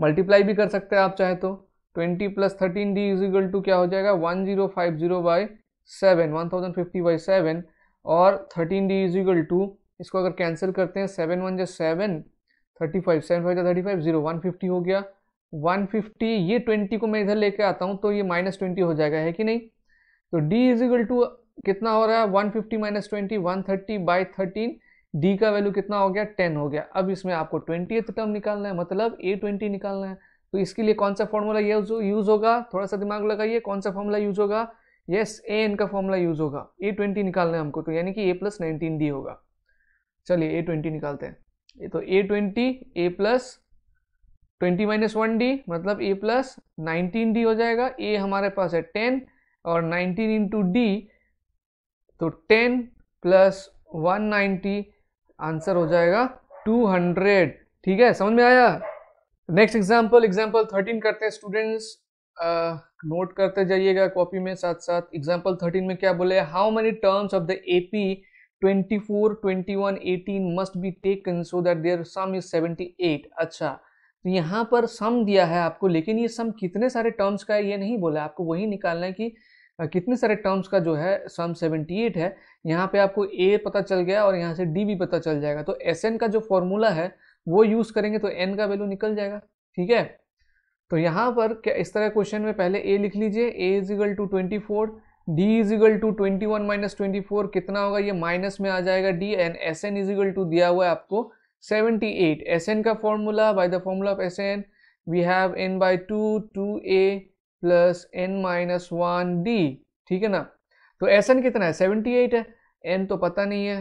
मल्टीप्लाई भी कर सकते हैं आप चाहे तो twenty plus thirteen d equal to क्या हो जाएगा one zero five zero by seven one thousand fifty by seven और थर्टीन डी इक्वल टू इसको अगर कैंसिल करते हैं सेवन वन जो seven thirty five seven five thirty five zero one fifty हो गया वन फिफ्टी ये ट्वेंटी को मैं इधर लेके आता हूँ तो ये माइनस ट्वेंटी हो जाएगा है कि नहीं तो डी इक्वल टू कितना हो रहा है one fifty minus twenty one thirty by thirteen d का वैल्यू कितना हो गया टेन हो गया अब इसमें आपको ट्वेंटी टर्म निकालना है मतलब ए ट्वेंटी निकालना है तो इसके लिए कौन सा फॉर्मूला यूज़ होगा थोड़ा सा दिमाग लगाइए कौन सा फॉर्मूला यूज़ होगा यस ए एन का फॉर्मूला यूज़ होगा ए ट्वेंटी निकालना है हमको तो यानी कि ए प्लस नाइनटीन डी होगा चलिए ए ट्वेंटी निकालते हैं तो a twenty a plus twenty minus one d मतलब ए प्लस नाइनटीन डी हो जाएगा ए हमारे पास है टेन और नाइनटीन इंटू डी तो ten plus one ninety answer हो जाएगा 200 ठीक है समझ में आया नेक्स्ट एग्जाम्पल एग्जाम्पल 13 करते हैं स्टूडेंट्स नोट करते जाइएगा कॉपी में साथ साथ एग्जाम्पल 13 में क्या बोले how many terms of the AP 24, 21, 18 must be taken so that their sum is 78 अच्छा तो यहाँ पर सम दिया है आपको लेकिन ये सम कितने सारे टर्म्स का है ये नहीं बोला आपको वही निकालना है कि कितने सारे टर्म्स का जो है सम 78 है यहाँ पे आपको ए पता चल गया और यहाँ से डी भी पता चल जाएगा तो एस का जो फॉर्मूला है वो यूज़ करेंगे तो एन का वैल्यू निकल जाएगा ठीक है तो यहाँ पर क्या इस तरह क्वेश्चन में पहले ए लिख लीजिए a is equal to twenty four d equal to twenty one minus twenty four कितना होगा ये माइनस में आ जाएगा d n S n is equal to दिया हुआ है आपको सेवेंटी एट एस एन का formula by the formula of S n we have n by two two A plus N minus one d ठीक है ना तो एस एन कितना है सेवेंटी एट है एन तो पता नहीं है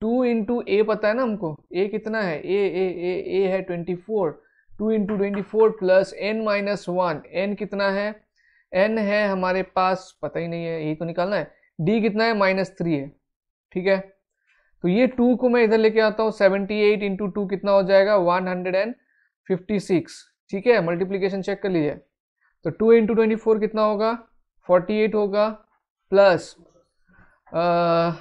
टू इंटू ए पता है ना हमको ए कितना है ए ए ए ए है twenty four two into twenty four plus N minus one n कितना है एन है हमारे पास पता ही नहीं है यही तो निकालना है डी कितना है माइनस थ्री है ठीक है तो ये टू को मैं इधर लेके आता हूँ सेवेंटी एट इंटू टू कितना हो जाएगा one hundred and fifty six ठीक है मल्टीप्लीकेशन चेक कर लीजिए तो टू इंटू ट्वेंटी फोर कितना होगा फोर्टी एट होगा प्लस आ,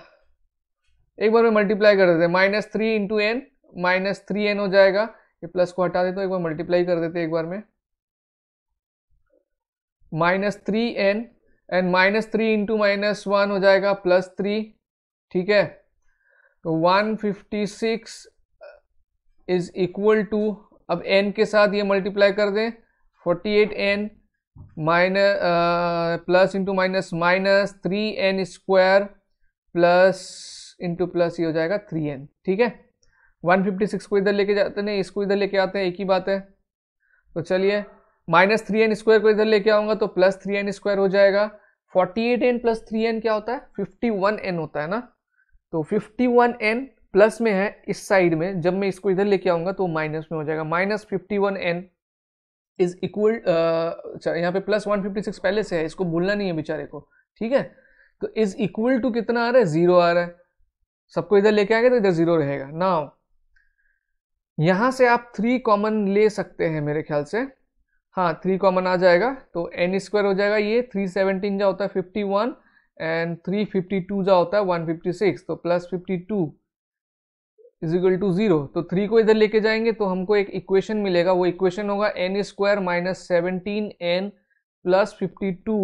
एक बार में मल्टीप्लाई कर देते हैं minus three into n minus three n हो जाएगा ये प्लस को हटा देते तो एक बार मल्टीप्लाई कर देते एक बार में minus three n and minus three into minus one हो जाएगा प्लस थ्री ठीक है तो one fifty six is equal to अब एन के साथ ये मल्टीप्लाई कर दें forty eight n minus plus into minus minus three n square plus into plus ये हो जाएगा थ्री एन ठीक है वन फिफ्टी सिक्स को इधर लेके जाते नहीं इसको इधर लेके आते हैं एक ही बात है तो चलिए माइनस थ्री एन स्क्वायर को इधर लेके आऊँगा तो प्लस थ्री एन स्क्वायर हो जाएगा forty eight n plus three n क्या होता है फिफ्टी वन एन होता है ना तो फिफ्टी वन एन प्लस में है इस साइड में जब मैं इसको इधर लेके आऊँगा तो माइनस में हो जाएगा minus fifty one n is equal अच्छा यहाँ पे प्लस वन फिफ्टी सिक्स पहले से है इसको भूलना नहीं है बेचारे को ठीक है तो इज इक्वल टू कितना आ रहा है जीरो आ रहा है सबको इधर लेके आएगा तो इधर जीरो रहेगा ना यहां से आप थ्री कॉमन ले सकते हैं मेरे ख्याल से हाँ थ्री कॉमन आ जाएगा तो एन स्क्वायर हो जाएगा ये थ्री सेवनटीन जो होता है fifty one and three fifty two जो होता है वन फिफ्टी सिक्स तो plus fifty two is equal to zero तो थ्री को इधर लेके जाएंगे तो हमको एक इक्वेशन मिलेगा वो इक्वेशन होगा n square minus seventeen n plus fifty two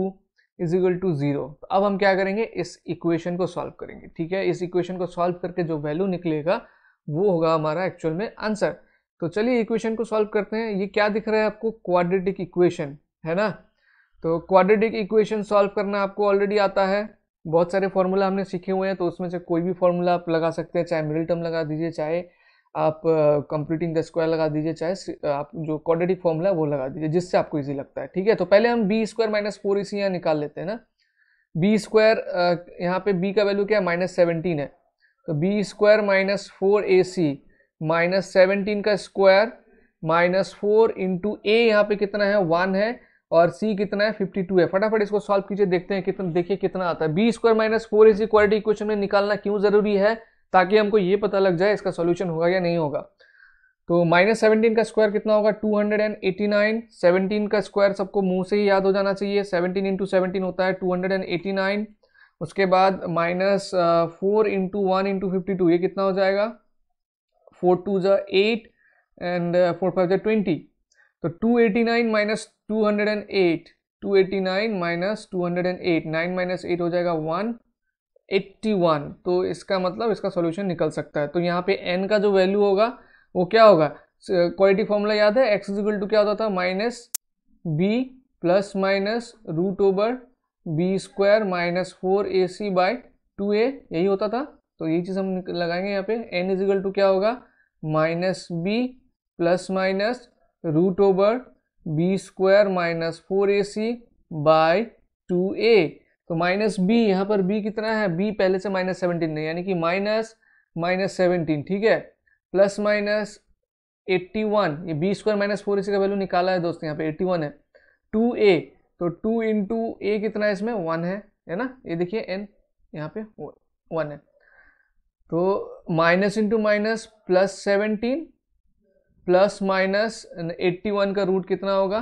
is equal to zero तो अब हम क्या करेंगे इस इक्वेशन को सॉल्व करेंगे ठीक है इस इक्वेशन को सॉल्व करके जो वैल्यू निकलेगा वो होगा हमारा एक्चुअल में आंसर तो चलिए इक्वेशन को सॉल्व करते हैं ये क्या दिख रहा है आपको क्वाड्रेटिक इक्वेशन है ना तो क्वाड्रेटिक इक्वेशन सॉल्व करना आपको ऑलरेडी आता है बहुत सारे फार्मूला हमने सीखे हुए हैं तो उसमें से कोई भी फार्मूला आप लगा सकते हैं चाहे मिडिल टर्म लगा दीजिए चाहे आप कंप्लीटिंग द स्क्वायर लगा दीजिए चाहे आप जो क्वाड्रेटिक फॉर्मूला वो लगा दीजिए जिससे आपको इजी लगता है ठीक है तो पहले हम बी स्क्वायर माइनस फोर इसी यहाँ निकाल लेते हैं ना बी स्क्वायर यहाँ पे बी का वैल्यू क्या है माइनस सेवनटीन है तो b square minus four a c minus seventeen का square minus four into a यहाँ पे कितना है वन है और सी कितना है फिफ्टी टू है फटाफट इसको सॉल्व कीजिए देखते हैं कितना देखिए कितना आता है b square minus four is equality equation में निकालना क्यों जरूरी है ताकि हमको ये पता लग जाए इसका सोल्यूशन होगा या नहीं होगा तो माइनस सेवनटीन का स्क्वायर कितना होगा two hundred and eighty nine seventeen का स्क्वायर सबको मुंह से ही याद हो जाना चाहिए सेवनटीन इंटू सेवनटीन होता है two hundred and eighty nine उसके बाद minus four into one into fifty two ये कितना हो जाएगा फोर टू ज़ा एट एंड फोर फाइव ज़ा ट्वेंटी तो two eighty nine minus 289 minus 208 9 minus 8 हो जाएगा 181 तो इसका मतलब इसका सॉल्यूशन निकल सकता है तो यहाँ पे n का जो वैल्यू होगा वो क्या होगा क्वालिटी फॉर्मूला याद है x इजिकल टू क्या होता था minus b plus minus root over b square minus four a c by two a यही होता था तो यही चीज़ हम लगाएंगे यहाँ पे n इजिकल टू क्या होगा minus b plus minus root over b square minus four a c by two a तो माइनस बी यहाँ पर बी कितना है बी पहले से माइनस सेवनटीन है यानी कि माइनस माइनस सेवनटीन ठीक है प्लस माइनस एट्टी वन ये b square minus four a c का वैल्यू निकाला है दोस्तों यहाँ पे एट्टी वन है टू ए तो टू इंटू ए कितना है इसमें वन है है ना ये देखिए एन यहाँ पे वन है तो minus into minus plus seventeen plus minus eighty one का रूट कितना होगा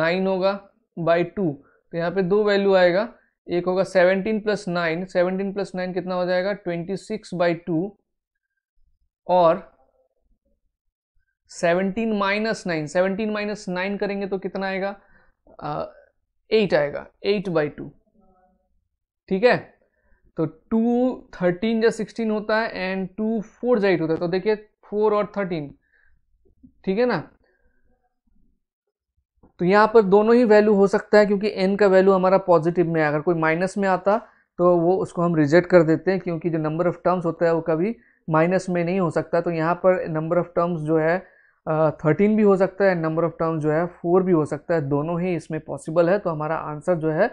नाइन होगा बाई टू तो यहाँ पे दो वैल्यू आएगा एक होगा seventeen plus nine seventeen plus nine कितना हो जाएगा ट्वेंटी सिक्स बाई टू और seventeen minus nine seventeen minus nine करेंगे तो कितना आएगा एट आएगा एट बाई टू ठीक है तो टू थर्टीन या सिक्सटीन होता है एंड टू फोर जो एट होता है तो देखिए फोर और थर्टीन ठीक है ना तो यहाँ पर दोनों ही वैल्यू हो सकता है क्योंकि एन का वैल्यू हमारा पॉजिटिव में है अगर कोई माइनस में आता तो वो उसको हम रिजेक्ट कर देते हैं क्योंकि जो नंबर ऑफ़ टर्म्स होता है वो कभी माइनस में नहीं हो सकता तो यहाँ पर नंबर ऑफ़ टर्म्स जो है थर्टीन भी हो सकता है नंबर ऑफ़ टर्म्स जो है फोर भी हो सकता है दोनों ही इसमें पॉसिबल है तो हमारा आंसर जो है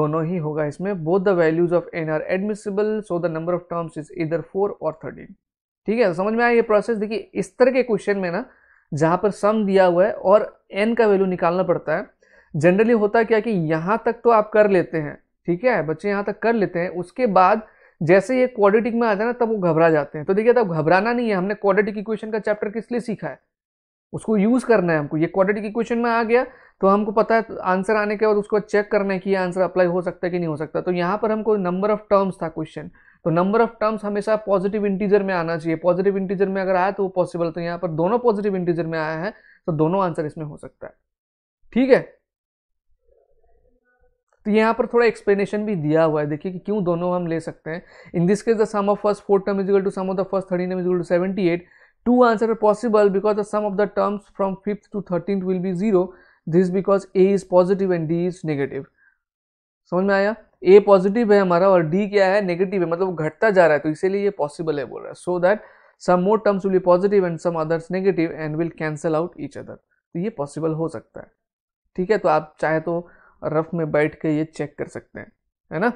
दोनों ही होगा इसमें both the values of n are admissible so the number of terms is इधर फोर और थर्टीन ठीक है समझ में आया ये प्रोसेस देखिए इस तरह के क्वेश्चन में ना जहाँ पर सम दिया हुआ है और एन का वैल्यू निकालना पड़ता है जनरली होता है क्या कि यहाँ तक तो आप कर लेते हैं ठीक है बच्चे यहाँ तक कर लेते हैं उसके बाद जैसे ये क्वाड्रेटिक में आ जाए ना तब वो घबरा जाते हैं तो देखिए तब घबराना नहीं है हमने क्वाड्रेटिक इक्वेशन का चैप्टर किस लिए सीखा है उसको यूज़ करना है हमको ये क्वाड्रेटिक इक्वेशन में आ गया तो हमको पता है आंसर आने के बाद उसको चेक करना है कि ये आंसर अप्लाई हो सकता है कि नहीं हो सकता तो यहाँ पर हमको नंबर ऑफ टर्म्स था क्वेश्चन तो नंबर ऑफ टर्म्स हमेशा पॉजिटिव इंटीजर में आना चाहिए पॉजिटिव इंटीजर में अगर आया तो वो पॉसिबल तो यहाँ पर दोनों पॉजिटिव इंटीजर में आया है तो दोनों आंसर इसमें हो सकता है ठीक है तो यहाँ पर थोड़ा एक्सप्लेनेशन भी दिया हुआ है देखिए कि क्यों दोनों हम ले सकते हैं in this case the sum of first four term equal to sum of the first thirteen term equal to seventy eight two answer are possible because the sum of the terms from fifth to thirteen will be zero this because a is positive and d is negative समझ में आया ए positive है हमारा और D क्या है negative है मतलब घटता जा रहा है तो इसीलिए ये पॉसिबल है बोल रहा है so that some more terms will be positive and some others negative and will cancel out each other तो ये पॉसिबल हो सकता है ठीक है तो आप चाहे तो रफ में बैठ के ये चेक कर सकते हैं है ना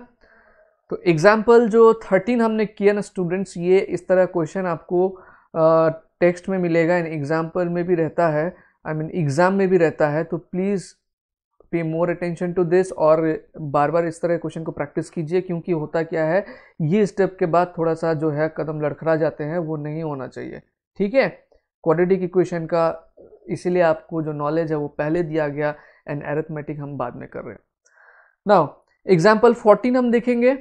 तो एग्जाम्पल जो थर्टीन हमने किया ना स्टूडेंट्स ये इस तरह क्वेश्चन आपको टेक्स्ट में मिलेगा एंड एग्जाम्पल में भी रहता है आई मीन एग्ज़ाम में भी रहता है तो प्लीज़ पे मोर अटेंशन टू दिस और बार बार इस तरह क्वेश्चन को प्रैक्टिस कीजिए क्योंकि होता क्या है ये स्टेप के बाद थोड़ा सा जो है कदम लड़खड़ा जाते हैं वो नहीं होना चाहिए ठीक है क्वाड्रेटिक इक्वेशन का इसीलिए आपको जो नॉलेज है वो पहले दिया गया एंड एरेथमेटिक हम बाद में कर रहे हैं नाउ एग्जाम्पल फोर्टीन हम देखेंगे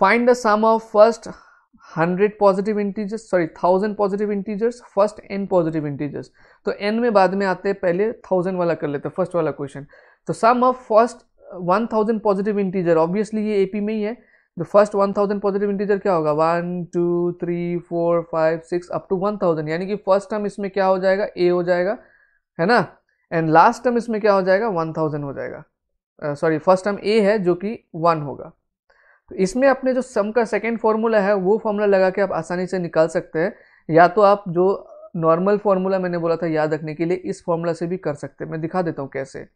find the sum of first hundred positive integers sorry thousand positive integers first n positive integers तो एन में बाद में आते हैं पहले थाउजेंड वाला कर लेते हैं फर्स्ट वाला क्वेश्चन तो sum of first one thousand positive integer obviously ये एपी में ही है तो first one thousand positive integer क्या होगा one two three four five six up to one thousand यानी कि फर्स्ट टर्म इसमें क्या हो जाएगा ए हो जाएगा है ना एंड लास्ट टर्म इसमें क्या हो जाएगा वन थाउजेंड हो जाएगा सॉरी फर्स्ट टर्म ए है जो कि वन होगा तो इसमें अपने जो सम का सेकेंड फॉर्मूला है वो फॉर्मूला लगा के आप आसानी से निकाल सकते हैं या तो आप जो नॉर्मल फॉर्मूला मैंने बोला था याद रखने के लिए इस फॉर्मूला से भी कर सकते हैं मैं दिखा देता हूँ कैसे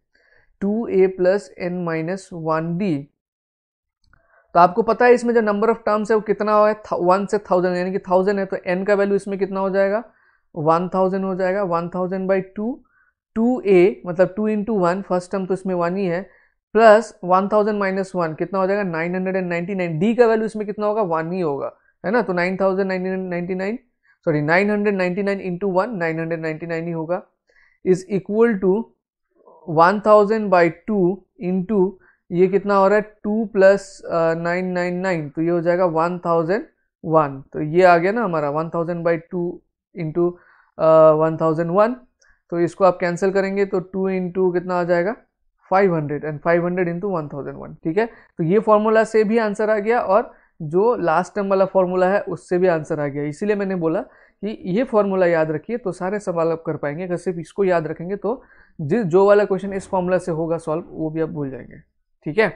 टू ए plus N minus one b तो आपको पता है इसमें जो नंबर ऑफ टर्म्स है वो कितना है वन से थाउजेंड यानी कि थाउजेंड है तो एन का वैल्यू इसमें कितना हो जाएगा वन थाउजेंड हो जाएगा one thousand by two two a मतलब two into one first term तो इसमें वन ही है plus one thousand minus one कितना हो जाएगा nine hundred and ninety nine d का वैल्यू इसमें कितना होगा वन ही होगा है ना तो nine thousand ninety nine sorry nine hundred ninety nine into one nine hundred ninety nine ही होगा is equal to one thousand by two into ये कितना हो रहा है two plus uh, nine nine nine तो ये हो जाएगा वन थाउजेंड वन तो ये आ गया ना हमारा one thousand by two into one thousand one तो इसको आप कैंसिल करेंगे तो टू इंटू कितना आ जाएगा 500 एंड 500 हंड्रेड इंटू वन ठीक है तो ये फॉर्मूला से भी आंसर आ गया और जो लास्ट टर्म वाला फॉर्मूला है उससे भी आंसर आ गया इसीलिए मैंने बोला कि ये फॉर्मूला याद रखिए तो सारे सवाल आप कर पाएंगे अगर सिर्फ इसको याद रखेंगे तो जिस जो वाला क्वेश्चन इस फॉर्मूला से होगा सॉल्व वो भी आप भूल जाएंगे ठीक है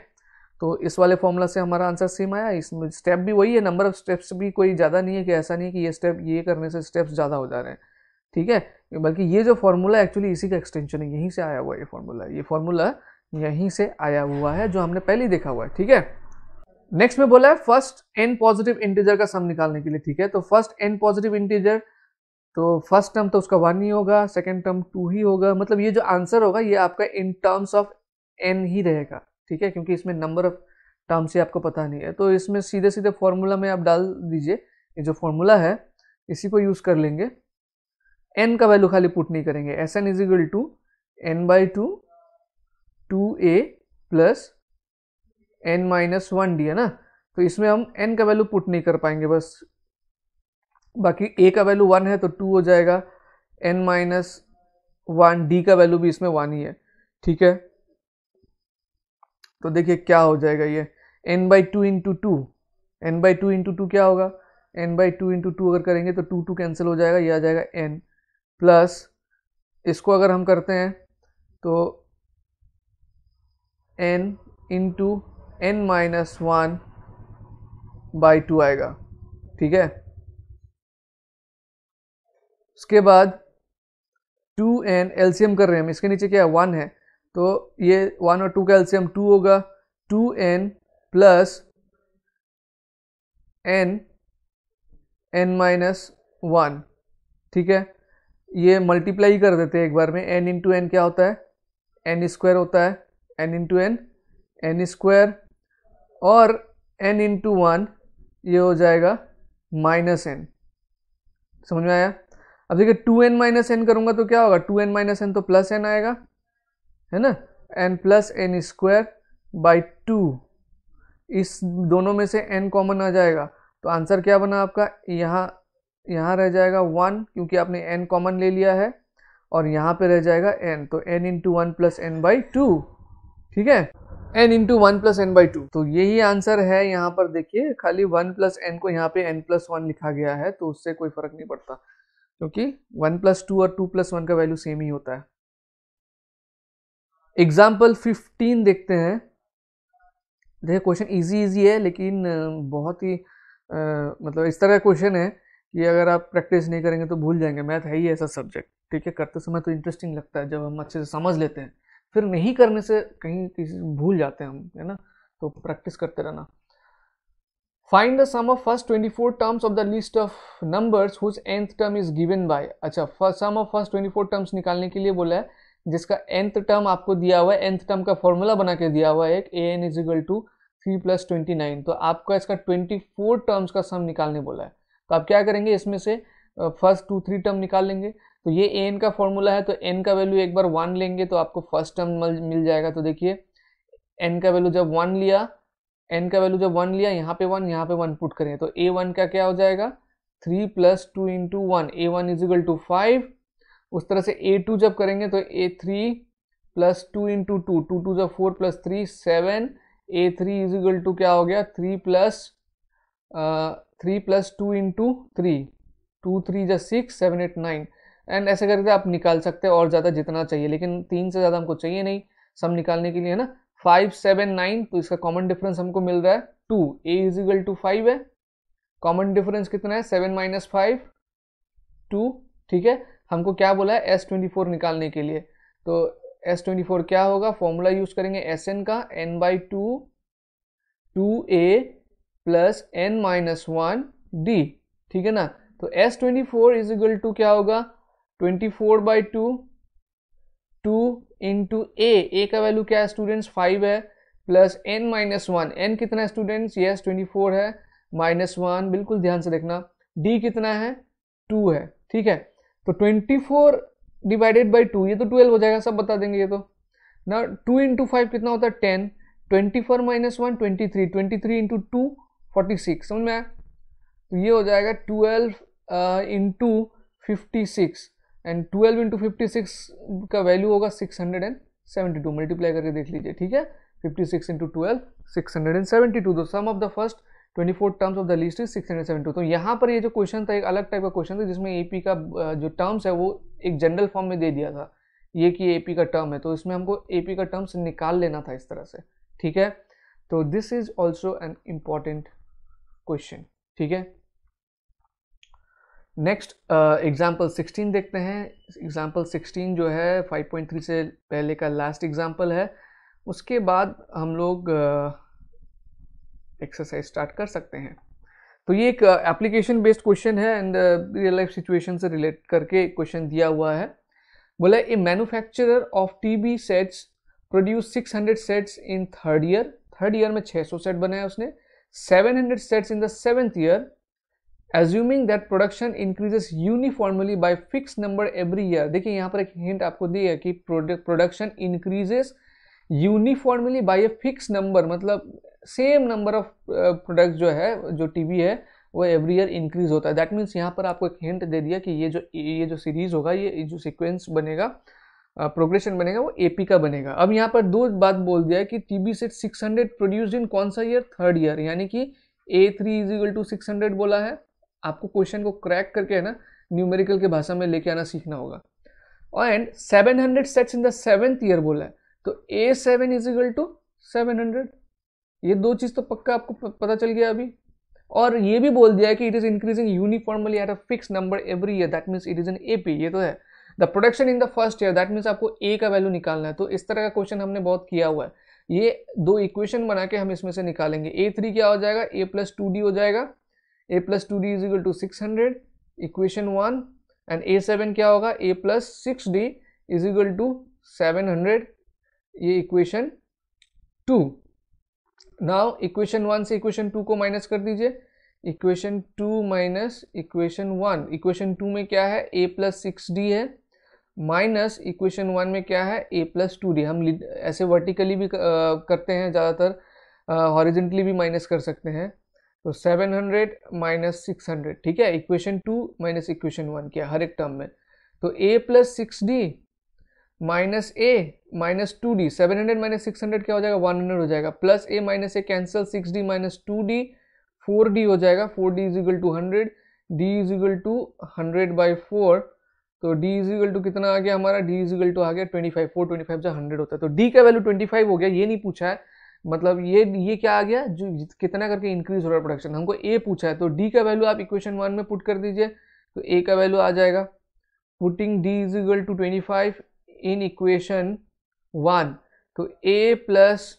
तो इस वाले फॉर्मूला से हमारा आंसर सेम आया इसमें स्टेप भी वही है नंबर ऑफ स्टेप्स भी कोई ज़्यादा नहीं है कि ऐसा नहीं है कि ये स्टेप ये करने से स्टेप्स ज़्यादा हो जा रहे हैं ठीक है बल्कि ये जो फार्मूला एक्चुअली इसी का एक्सटेंशन है यहीं से आया हुआ है ये फार्मूला ये फार्मूला यहीं से आया हुआ है जो हमने पहले देखा हुआ है ठीक है नेक्स्ट में बोला है फर्स्ट एन पॉजिटिव इंटीजर का सम निकालने के लिए ठीक है तो फर्स्ट एन पॉजिटिव इंटीजर तो फर्स्ट टर्म तो उसका वन ही होगा सेकेंड टर्म टू ही होगा मतलब ये जो आंसर होगा ये आपका इन टर्म्स ऑफ एन ही रहेगा ठीक है क्योंकि इसमें नंबर ऑफ टर्म्स ही आपको पता नहीं है तो इसमें सीधे सीधे फॉर्मूला में आप डाल दीजिए ये जो फॉर्मूला है इसी को यूज़ कर लेंगे एन का वैल्यू खाली पुट नहीं करेंगे S n is equal to n by two two A plus N minus one d है ना तो इसमें हम एन का वैल्यू पुट नहीं कर पाएंगे बस बाकी ए का वैल्यू वन है तो टू हो जाएगा एन माइनस वन डी का वैल्यू भी इसमें वन ही है ठीक है तो देखिए क्या हो जाएगा ये n by two into two n by two into two क्या होगा n by two into two अगर करेंगे तो टू टू कैंसिल हो जाएगा ये आ जाएगा एन प्लस इसको अगर हम करते हैं तो n into n minus one by two आएगा ठीक है उसके बाद टू एन एल्सियम कर रहे हैं हम इसके नीचे क्या है वन है तो ये वन और टू का एलसीएम टू होगा two n plus n n minus one ठीक है ये मल्टीप्लाई कर देते हैं एक बार में एन इंटू एन क्या होता है एन स्क्वायर होता है n into n n square और एन इंटू वन ये हो जाएगा माइनस एन समझ में आया अब देखिए टू एन माइनस एन करूँगा तो क्या होगा टू एन माइनस एन तो प्लस एन आएगा है ना n plus n square by two इस दोनों में से एन कॉमन आ जाएगा तो आंसर क्या बना आपका यहाँ यहाँ रह जाएगा वन क्योंकि आपने एन कॉमन ले लिया है और यहाँ पे रह जाएगा एन तो n into one plus n by two ठीक है n into one plus n by two तो यही आंसर है यहाँ पर देखिए खाली वन प्लस एन को यहाँ पे एन प्लस वन लिखा गया है तो उससे कोई फर्क नहीं पड़ता क्योंकि वन प्लस टू और टू प्लस वन का वैल्यू सेम ही होता है एग्जाम्पल फिफ्टीन देखते हैं देखिए क्वेश्चन इजी इजी है लेकिन बहुत ही आ, मतलब इस तरह क्वेश्चन है कि अगर आप प्रैक्टिस नहीं करेंगे तो भूल जाएंगे मैथ है ही ऐसा सब्जेक्ट ठीक है करते समय तो इंटरेस्टिंग लगता है जब हम अच्छे से समझ लेते हैं फिर नहीं करने से कहीं किसी भूल जाते हैं हम है ना तो प्रैक्टिस करते रहना find the sum of first twenty four terms of the list of numbers whose nth term is given by अच्छा sum of first four terms निकालने के लिए बोला है जिसका एंथ टर्म आपको दिया हुआ है एंथ टर्म का फॉर्मूला बना के दिया हुआ है एक a n is equal to three plus twenty nine तो आपका इसका ट्वेंटी फोर टर्म्स का सम निकालने बोला है तो आप क्या करेंगे इसमें से फर्स्ट टू थ्री टर्म निकाल लेंगे तो ये ए एन का फॉर्मूला है तो एन का वैल्यू एक बार वन लेंगे तो आपको फर्स्ट टर्म मिल जाएगा तो देखिए एन का वैल्यू जब वन लिया एन का वैल्यू जब वन लिया यहाँ पे वन यहाँ पे वन पुट करें तो ए वन का क्या हो जाएगा three plus two into one a one equal to five उस तरह से ए टू जब करेंगे तो a three plus two into two two two जब four plus three seven a three equal to क्या हो गया three plus three plus two into three two three या six seven eight nine and ऐसे करके आप निकाल सकते हैं और ज़्यादा जितना चाहिए लेकिन तीन से ज़्यादा हमको चाहिए नहीं सम निकालने के लिए है ना फाइव सेवन नाइन तो इसका कॉमन डिफरेंस हमको मिल रहा है two a equal to five है कॉमन डिफरेंस कितना है सेवन माइनस फाइव टू ठीक है हमको क्या बोला है एस ट्वेंटी फोर निकालने के लिए तो एस ट्वेंटी फोर क्या होगा फॉर्मूला यूज करेंगे एस एन का n by two two A plus N minus one d ठीक है ना तो S twenty four is equal to क्या होगा twenty four by two two into a a का वैल्यू क्या है स्टूडेंट्स फाइव है plus N minus one n कितना है स्टूडेंट्स एस ट्वेंटी फोर है माइनस वन बिल्कुल ध्यान से देखना डी कितना है टू है ठीक है तो twenty four divided by two ये तो ट्वेल्व हो जाएगा सब बता देंगे ये तो ना टू इंटू फाइव कितना होता है ten twenty four minus one twenty three twenty three into two forty six समझ में आया तो ये हो जाएगा twelve into fifty six and twelve into fifty six का वैल्यू होगा six hundred and seventy two multiply करके देख लीजिए ठीक है fifty six into twelve six hundred and seventy two दो sum of the first twenty four terms of the list is six hundred seventy two तो यहाँ पर ये जो क्वेश्चन था एक अलग टाइप का क्वेश्चन था जिसमें ए पी का जो टर्म्स है वो एक जनरल फॉर्म में दे दिया था ये कि ए पी का टर्म है तो इसमें हमको ए पी का टर्म्स निकाल लेना था इस तरह से ठीक है तो this is also an important question ठीक है नेक्स्ट एग्जाम्पल सिक्सटीन देखते हैं एग्जाम्पल सिक्सटीन जो है फाइव पॉइंट थ्री से पहले का लास्ट एग्जाम्पल है उसके बाद हम लोग एक्सरसाइज uh, स्टार्ट कर सकते हैं तो ये एक एप्लीकेशन बेस्ड क्वेश्चन है एंड रियल लाइफ सिचुएशन से रिलेट करके क्वेश्चन दिया हुआ है बोला a manufacturer of TV sets produce 600 sets in third year third year में 600 सेट बनाया उसने 700 sets in the seventh year, assuming that production increases uniformly by fixed number every year. देखिए यहाँ पर एक हिंट आपको दी है कि production increases uniformly by a fix number मतलब सेम नंबर ऑफ प्रोडक्ट जो है जो टीवी है वो एवरी ईयर इंक्रीज होता है दैट मीन्स यहाँ पर आपको एक हिंट दे दिया कि ये जो ये जो सीरीज होगा ये जो सीक्वेंस बनेगा प्रोग्रेशन बनेगा वो एपी का बनेगा अब यहाँ पर दो बात बोल दिया है कि टीबी सेट 600 प्रोड्यूस इन कौन सा ईयर थर्ड ईयर यानी कि a three is equal to six बोला है आपको क्वेश्चन को क्रैक करके है ना न्यूमेरिकल के भाषा में लेके आना सीखना होगा and 700 sets in the seventh year बोला है तो a seven is equal to seven ये दो चीज़ तो पक्का आपको पता चल गया अभी और ये भी बोल दिया है कि it is increasing uniformly at a fix number every year that means it is an a ये तो है the production in the first year that means आपको ए का वैल्यू निकालना है तो इस तरह का क्वेश्चन हमने बहुत किया हुआ है ये दो इक्वेशन बना के हम इसमें से निकालेंगे ए थ्री क्या हो जाएगा ए प्लस टू डी हो जाएगा a plus two d is equal to six hundred equation one and a seven क्या होगा a plus six d is equal to seven hundred ये equation two now equation one से equation two को minus कर दीजिए equation two minus equation one equation two में क्या है ए प्लस सिक्स डी है माइनस इक्वेशन वन में क्या है ए प्लस टू डी हम ऐसे वर्टिकली भी करते हैं ज़्यादातर हॉरिजेंटली भी माइनस कर सकते हैं तो seven hundred minus six hundred ठीक है equation two minus equation one क्या हर एक टर्म में तो a plus six d minus a minus two d seven hundred minus six hundred क्या हो जाएगा वन हंड्रेड हो जाएगा plus a minus a cancel six d minus two d four d हो जाएगा four d is equal to hundred d is equal to hundred by four तो d eagle to कितना आ गया हमारा d इगल टू आ गया 25 फोर ट्वेंटी जो hundred होता है तो d का वैल्यू 25 हो गया ये नहीं पूछा है मतलब ये ये क्या आ गया जो कितना करके इंक्रीज हो रहा है प्रोडक्शन हमको ए पूछा है तो डी का वैल्यू आप इक्वेशन वन में पुट कर दीजिए तो ए का वैल्यू आ जाएगा putting d is equal to twenty in equation one तो a plus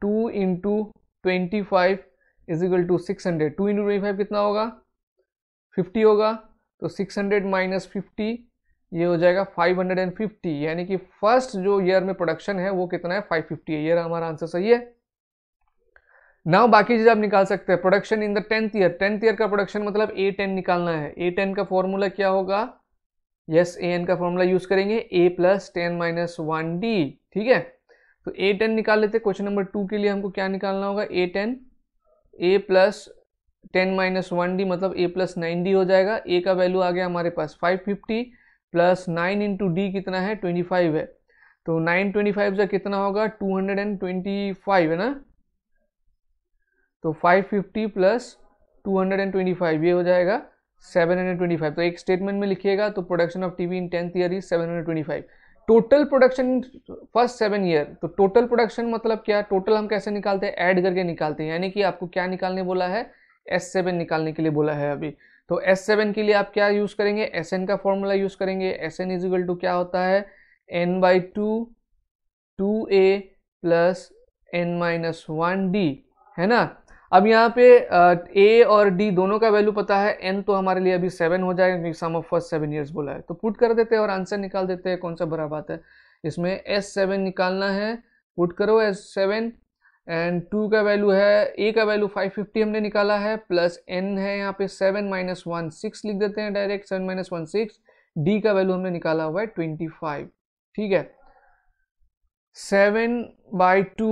two into twenty five is equal to six hundred two into twenty five कितना होगा फिफ्टी होगा तो 600 हंड्रेड माइनस फिफ्टी ये हो जाएगा 550 यानी कि फर्स्ट जो ईयर में प्रोडक्शन है वो कितना है 550 फिफ्टी ईयर हमारा आंसर सही है नाउ बाकी चीज़ आप निकाल सकते हैं production in the tenth year tenth year का प्रोडक्शन मतलब ए टेन निकालना है ए टेन का फॉर्मूला क्या होगा यस ए एन का फॉर्मूला यूज करेंगे a plus ten minus one d ठीक है तो ए टेन निकाल लेते क्वेश्चन नंबर टू के लिए हमको क्या निकालना होगा a ten a plus ten minus one d मतलब ए प्लस नाइन डी हो जाएगा ए का वैल्यू आ गया हमारे पास five fifty plus nine into d कितना है ट्वेंटी फाइव है तो नाइन ट्वेंटी फाइव से कितना होगा two hundred and twenty five है ना तो five fifty plus two hundred and twenty five ये हो जाएगा सेवन हंड्रेड ट्वेंटी फाइव तो एक स्टेटमेंट में लिखिएगा तो production of TV in tenth year is seven hundred twenty five total production first seven year तो टोटल प्रोडक्शन मतलब क्या टोटल हम कैसे निकालते हैं ऐड करके निकालते हैं यानी कि आपको क्या निकालने बोला है एस सेवन निकालने के लिए बोला है अभी तो एस सेवन के लिए आप क्या यूज़ करेंगे एस एन का फॉर्मूला यूज़ करेंगे एस एन इक्वल टू क्या होता है n by two two A plus N minus one d है ना अब यहाँ पे ए uh, और डी दोनों का वैल्यू पता है एन तो हमारे लिए अभी सेवन हो जाएगा क्योंकि sum of first seven years बोला है तो पुट कर देते हैं और आंसर निकाल देते हैं कौन सा बड़ा बात है इसमें एस सेवन निकालना है पुट करो एस सेवन एंड टू का वैल्यू है ए का वैल्यू 550 हमने निकाला है प्लस एन है यहाँ पे सेवन माइनस वन सिक्स लिख देते हैं direct seven minus one six d का वैल्यू हमने निकाला हुआ है ट्वेंटी फाइव ठीक है seven by two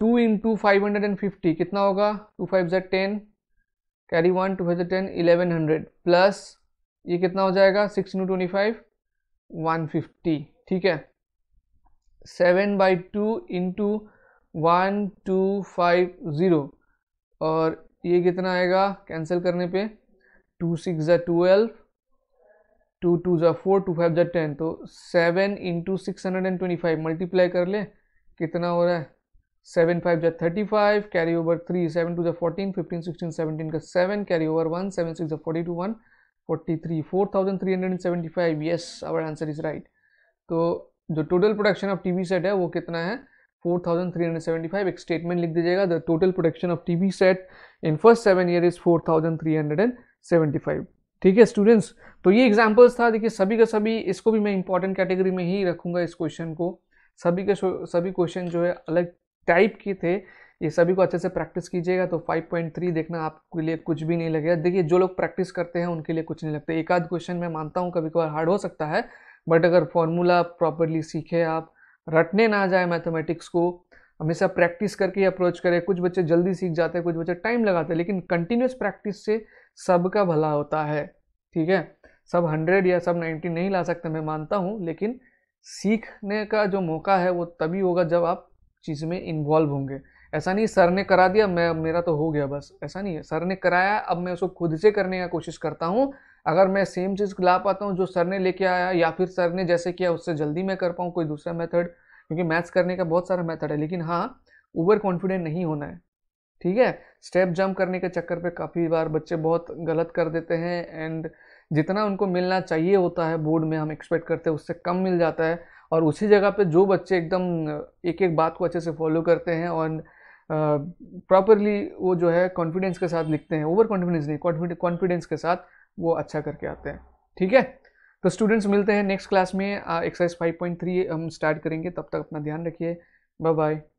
two into five hundred and fifty कितना होगा टू फाइव जेड ten carry one two five जेड टेन इलेवन हंड्रेड प्लस ये कितना हो जाएगा six into twenty five one fifty ठीक है seven by two into one two five zero और ये कितना आएगा कैंसिल करने पे टू सिक्स जै ट्वेल्व टू टू जै फोर टू फाइव जै टेन तो seven into six hundred and twenty five multiply कर ले कितना हो रहा है सेवन फाइव जै thirty five carry over three seven two जै फोर्टीन फिफ्टीन सिक्सटीन सेवनटीन का seven carry over one seven six जै forty two one forty three four thousand three hundred and seventy five yes our answer is right तो जो total production of TV set है वो कितना है 4375 एक statement लिख दीजिएगा the total production of TV set in first seven year is 4375 ठीक है स्टूडेंट्स तो ये एग्जाम्पल्स था देखिए सभी का सभी इसको भी मैं इंपॉर्टेंट कैटेगरी में ही रखूंगा इस क्वेश्चन को सभी के सभी क्वेश्चन जो है अलग टाइप के थे ये सभी को अच्छे से प्रैक्टिस कीजिएगा तो 5.3 देखना आपके लिए कुछ भी नहीं लगेगा देखिए जो लोग प्रैक्टिस करते हैं उनके लिए कुछ नहीं लगता एक आध क्वेश्चन मैं मानता हूँ कभी कभार हार्ड हो सकता है बट अगर फॉर्मूला प्रॉपरली सीखे आप रटने ना जाए मैथमेटिक्स को हमेशा प्रैक्टिस करके अप्रोच करें कुछ बच्चे जल्दी सीख जाते हैं कुछ बच्चे टाइम लगाते हैं लेकिन कंटिन्यूस प्रैक्टिस से सबका भला होता है ठीक है सब हंड्रेड या सब नाइन्टी नहीं ला सकते मैं मानता हूँ लेकिन सीखने का जो मौका है वो तभी होगा जब आप चीज़ में इन्वॉल्व होंगे ऐसा नहीं सर ने करा दिया मैं मेरा तो हो गया बस ऐसा नहीं है सर ने कराया अब मैं उसको खुद से करने का कोशिश करता हूँ अगर मैं सेम चीज़ ला पाता हूँ जो सर ने लेके आया या फिर सर ने जैसे किया उससे जल्दी मैं कर पाऊँ कोई दूसरा मेथड क्योंकि मैथ्स करने का बहुत सारा मेथड है लेकिन हाँ ओवर कॉन्फिडेंट नहीं होना है ठीक है स्टेप जंप करने के चक्कर पे काफ़ी बार बच्चे बहुत गलत कर देते हैं एंड जितना उनको मिलना चाहिए होता है बोर्ड में हम एक्सपेक्ट करते हैं उससे कम मिल जाता है और उसी जगह पे जो बच्चे एकदम एक एक बात को अच्छे से फॉलो करते हैं और प्रॉपरली वो जो है कॉन्फिडेंस के साथ लिखते हैं ओवर कॉन्फिडेंस नहीं कॉन्फिडेंस के साथ वो अच्छा करके आते हैं ठीक है तो स्टूडेंट्स मिलते हैं नेक्स्ट क्लास में एक्सरसाइज फाइव पॉइंट थ्री हम स्टार्ट करेंगे तब तक अपना ध्यान रखिए बाय बाय